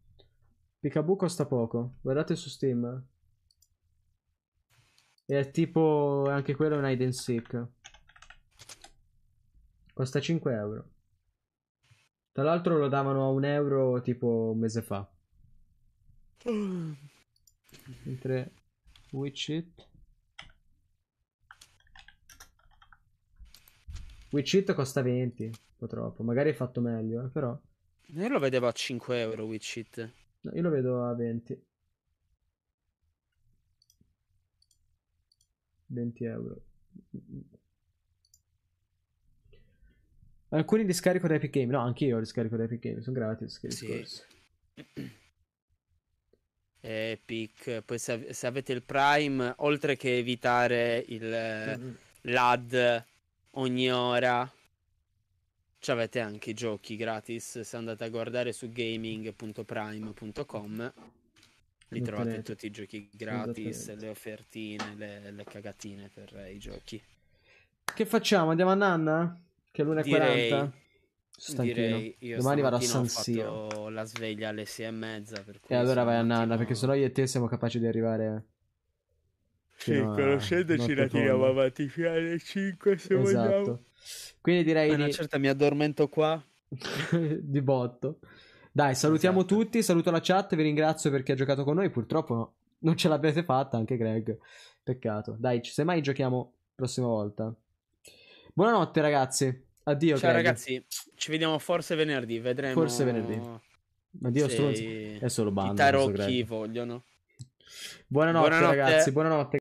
Picaboo costa poco. Guardate su Steam. È tipo anche quello è un hide and seek. Costa 5 euro. Tra l'altro lo davano a un euro tipo un mese fa. Mm. Mentre Witchit Witchit costa 20, purtroppo Magari è fatto meglio, eh, però. Io lo vedevo a 5 euro Witchit. No, io lo vedo a 20. 20 euro. Alcuni li scarico da Epic Games. No, anche io li scarico da Epic Games. Sono gratis. Che sì. Epic. Poi se, se, avete il Prime, oltre che evitare il, mm-hmm. l'ad ogni ora, avete anche i giochi gratis. Se andate a guardare su gaming.prime.com li trovate le... tutti i giochi gratis, le offertine, le, le cagatine per eh, i giochi. Che facciamo? Andiamo a Nanna? Che è l'1.40. Direi, io domani vado a San Siro. Ho fatto la sveglia alle 6 e mezza. e allora vai a Nanna, attimo... perché sennò io e te siamo capaci di arrivare. Sì, conoscendoci la tiriamo avanti fino alle 5 se esatto. vogliamo. Quindi direi. Una certa mi addormento qua. *laughs* di botto. Dai, salutiamo esatto. tutti, saluto la chat, vi ringrazio per chi ha giocato con noi, purtroppo no, non ce l'abbiate fatta, anche Greg, peccato. Dai, se mai giochiamo prossima volta. Buonanotte ragazzi, addio. Ciao Greg. ragazzi, ci vediamo forse venerdì, vedremo. Forse venerdì. Addio, Dio, stronzo. è solo bando. I tarocchi vogliono. Buonanotte, buonanotte ragazzi, buonanotte.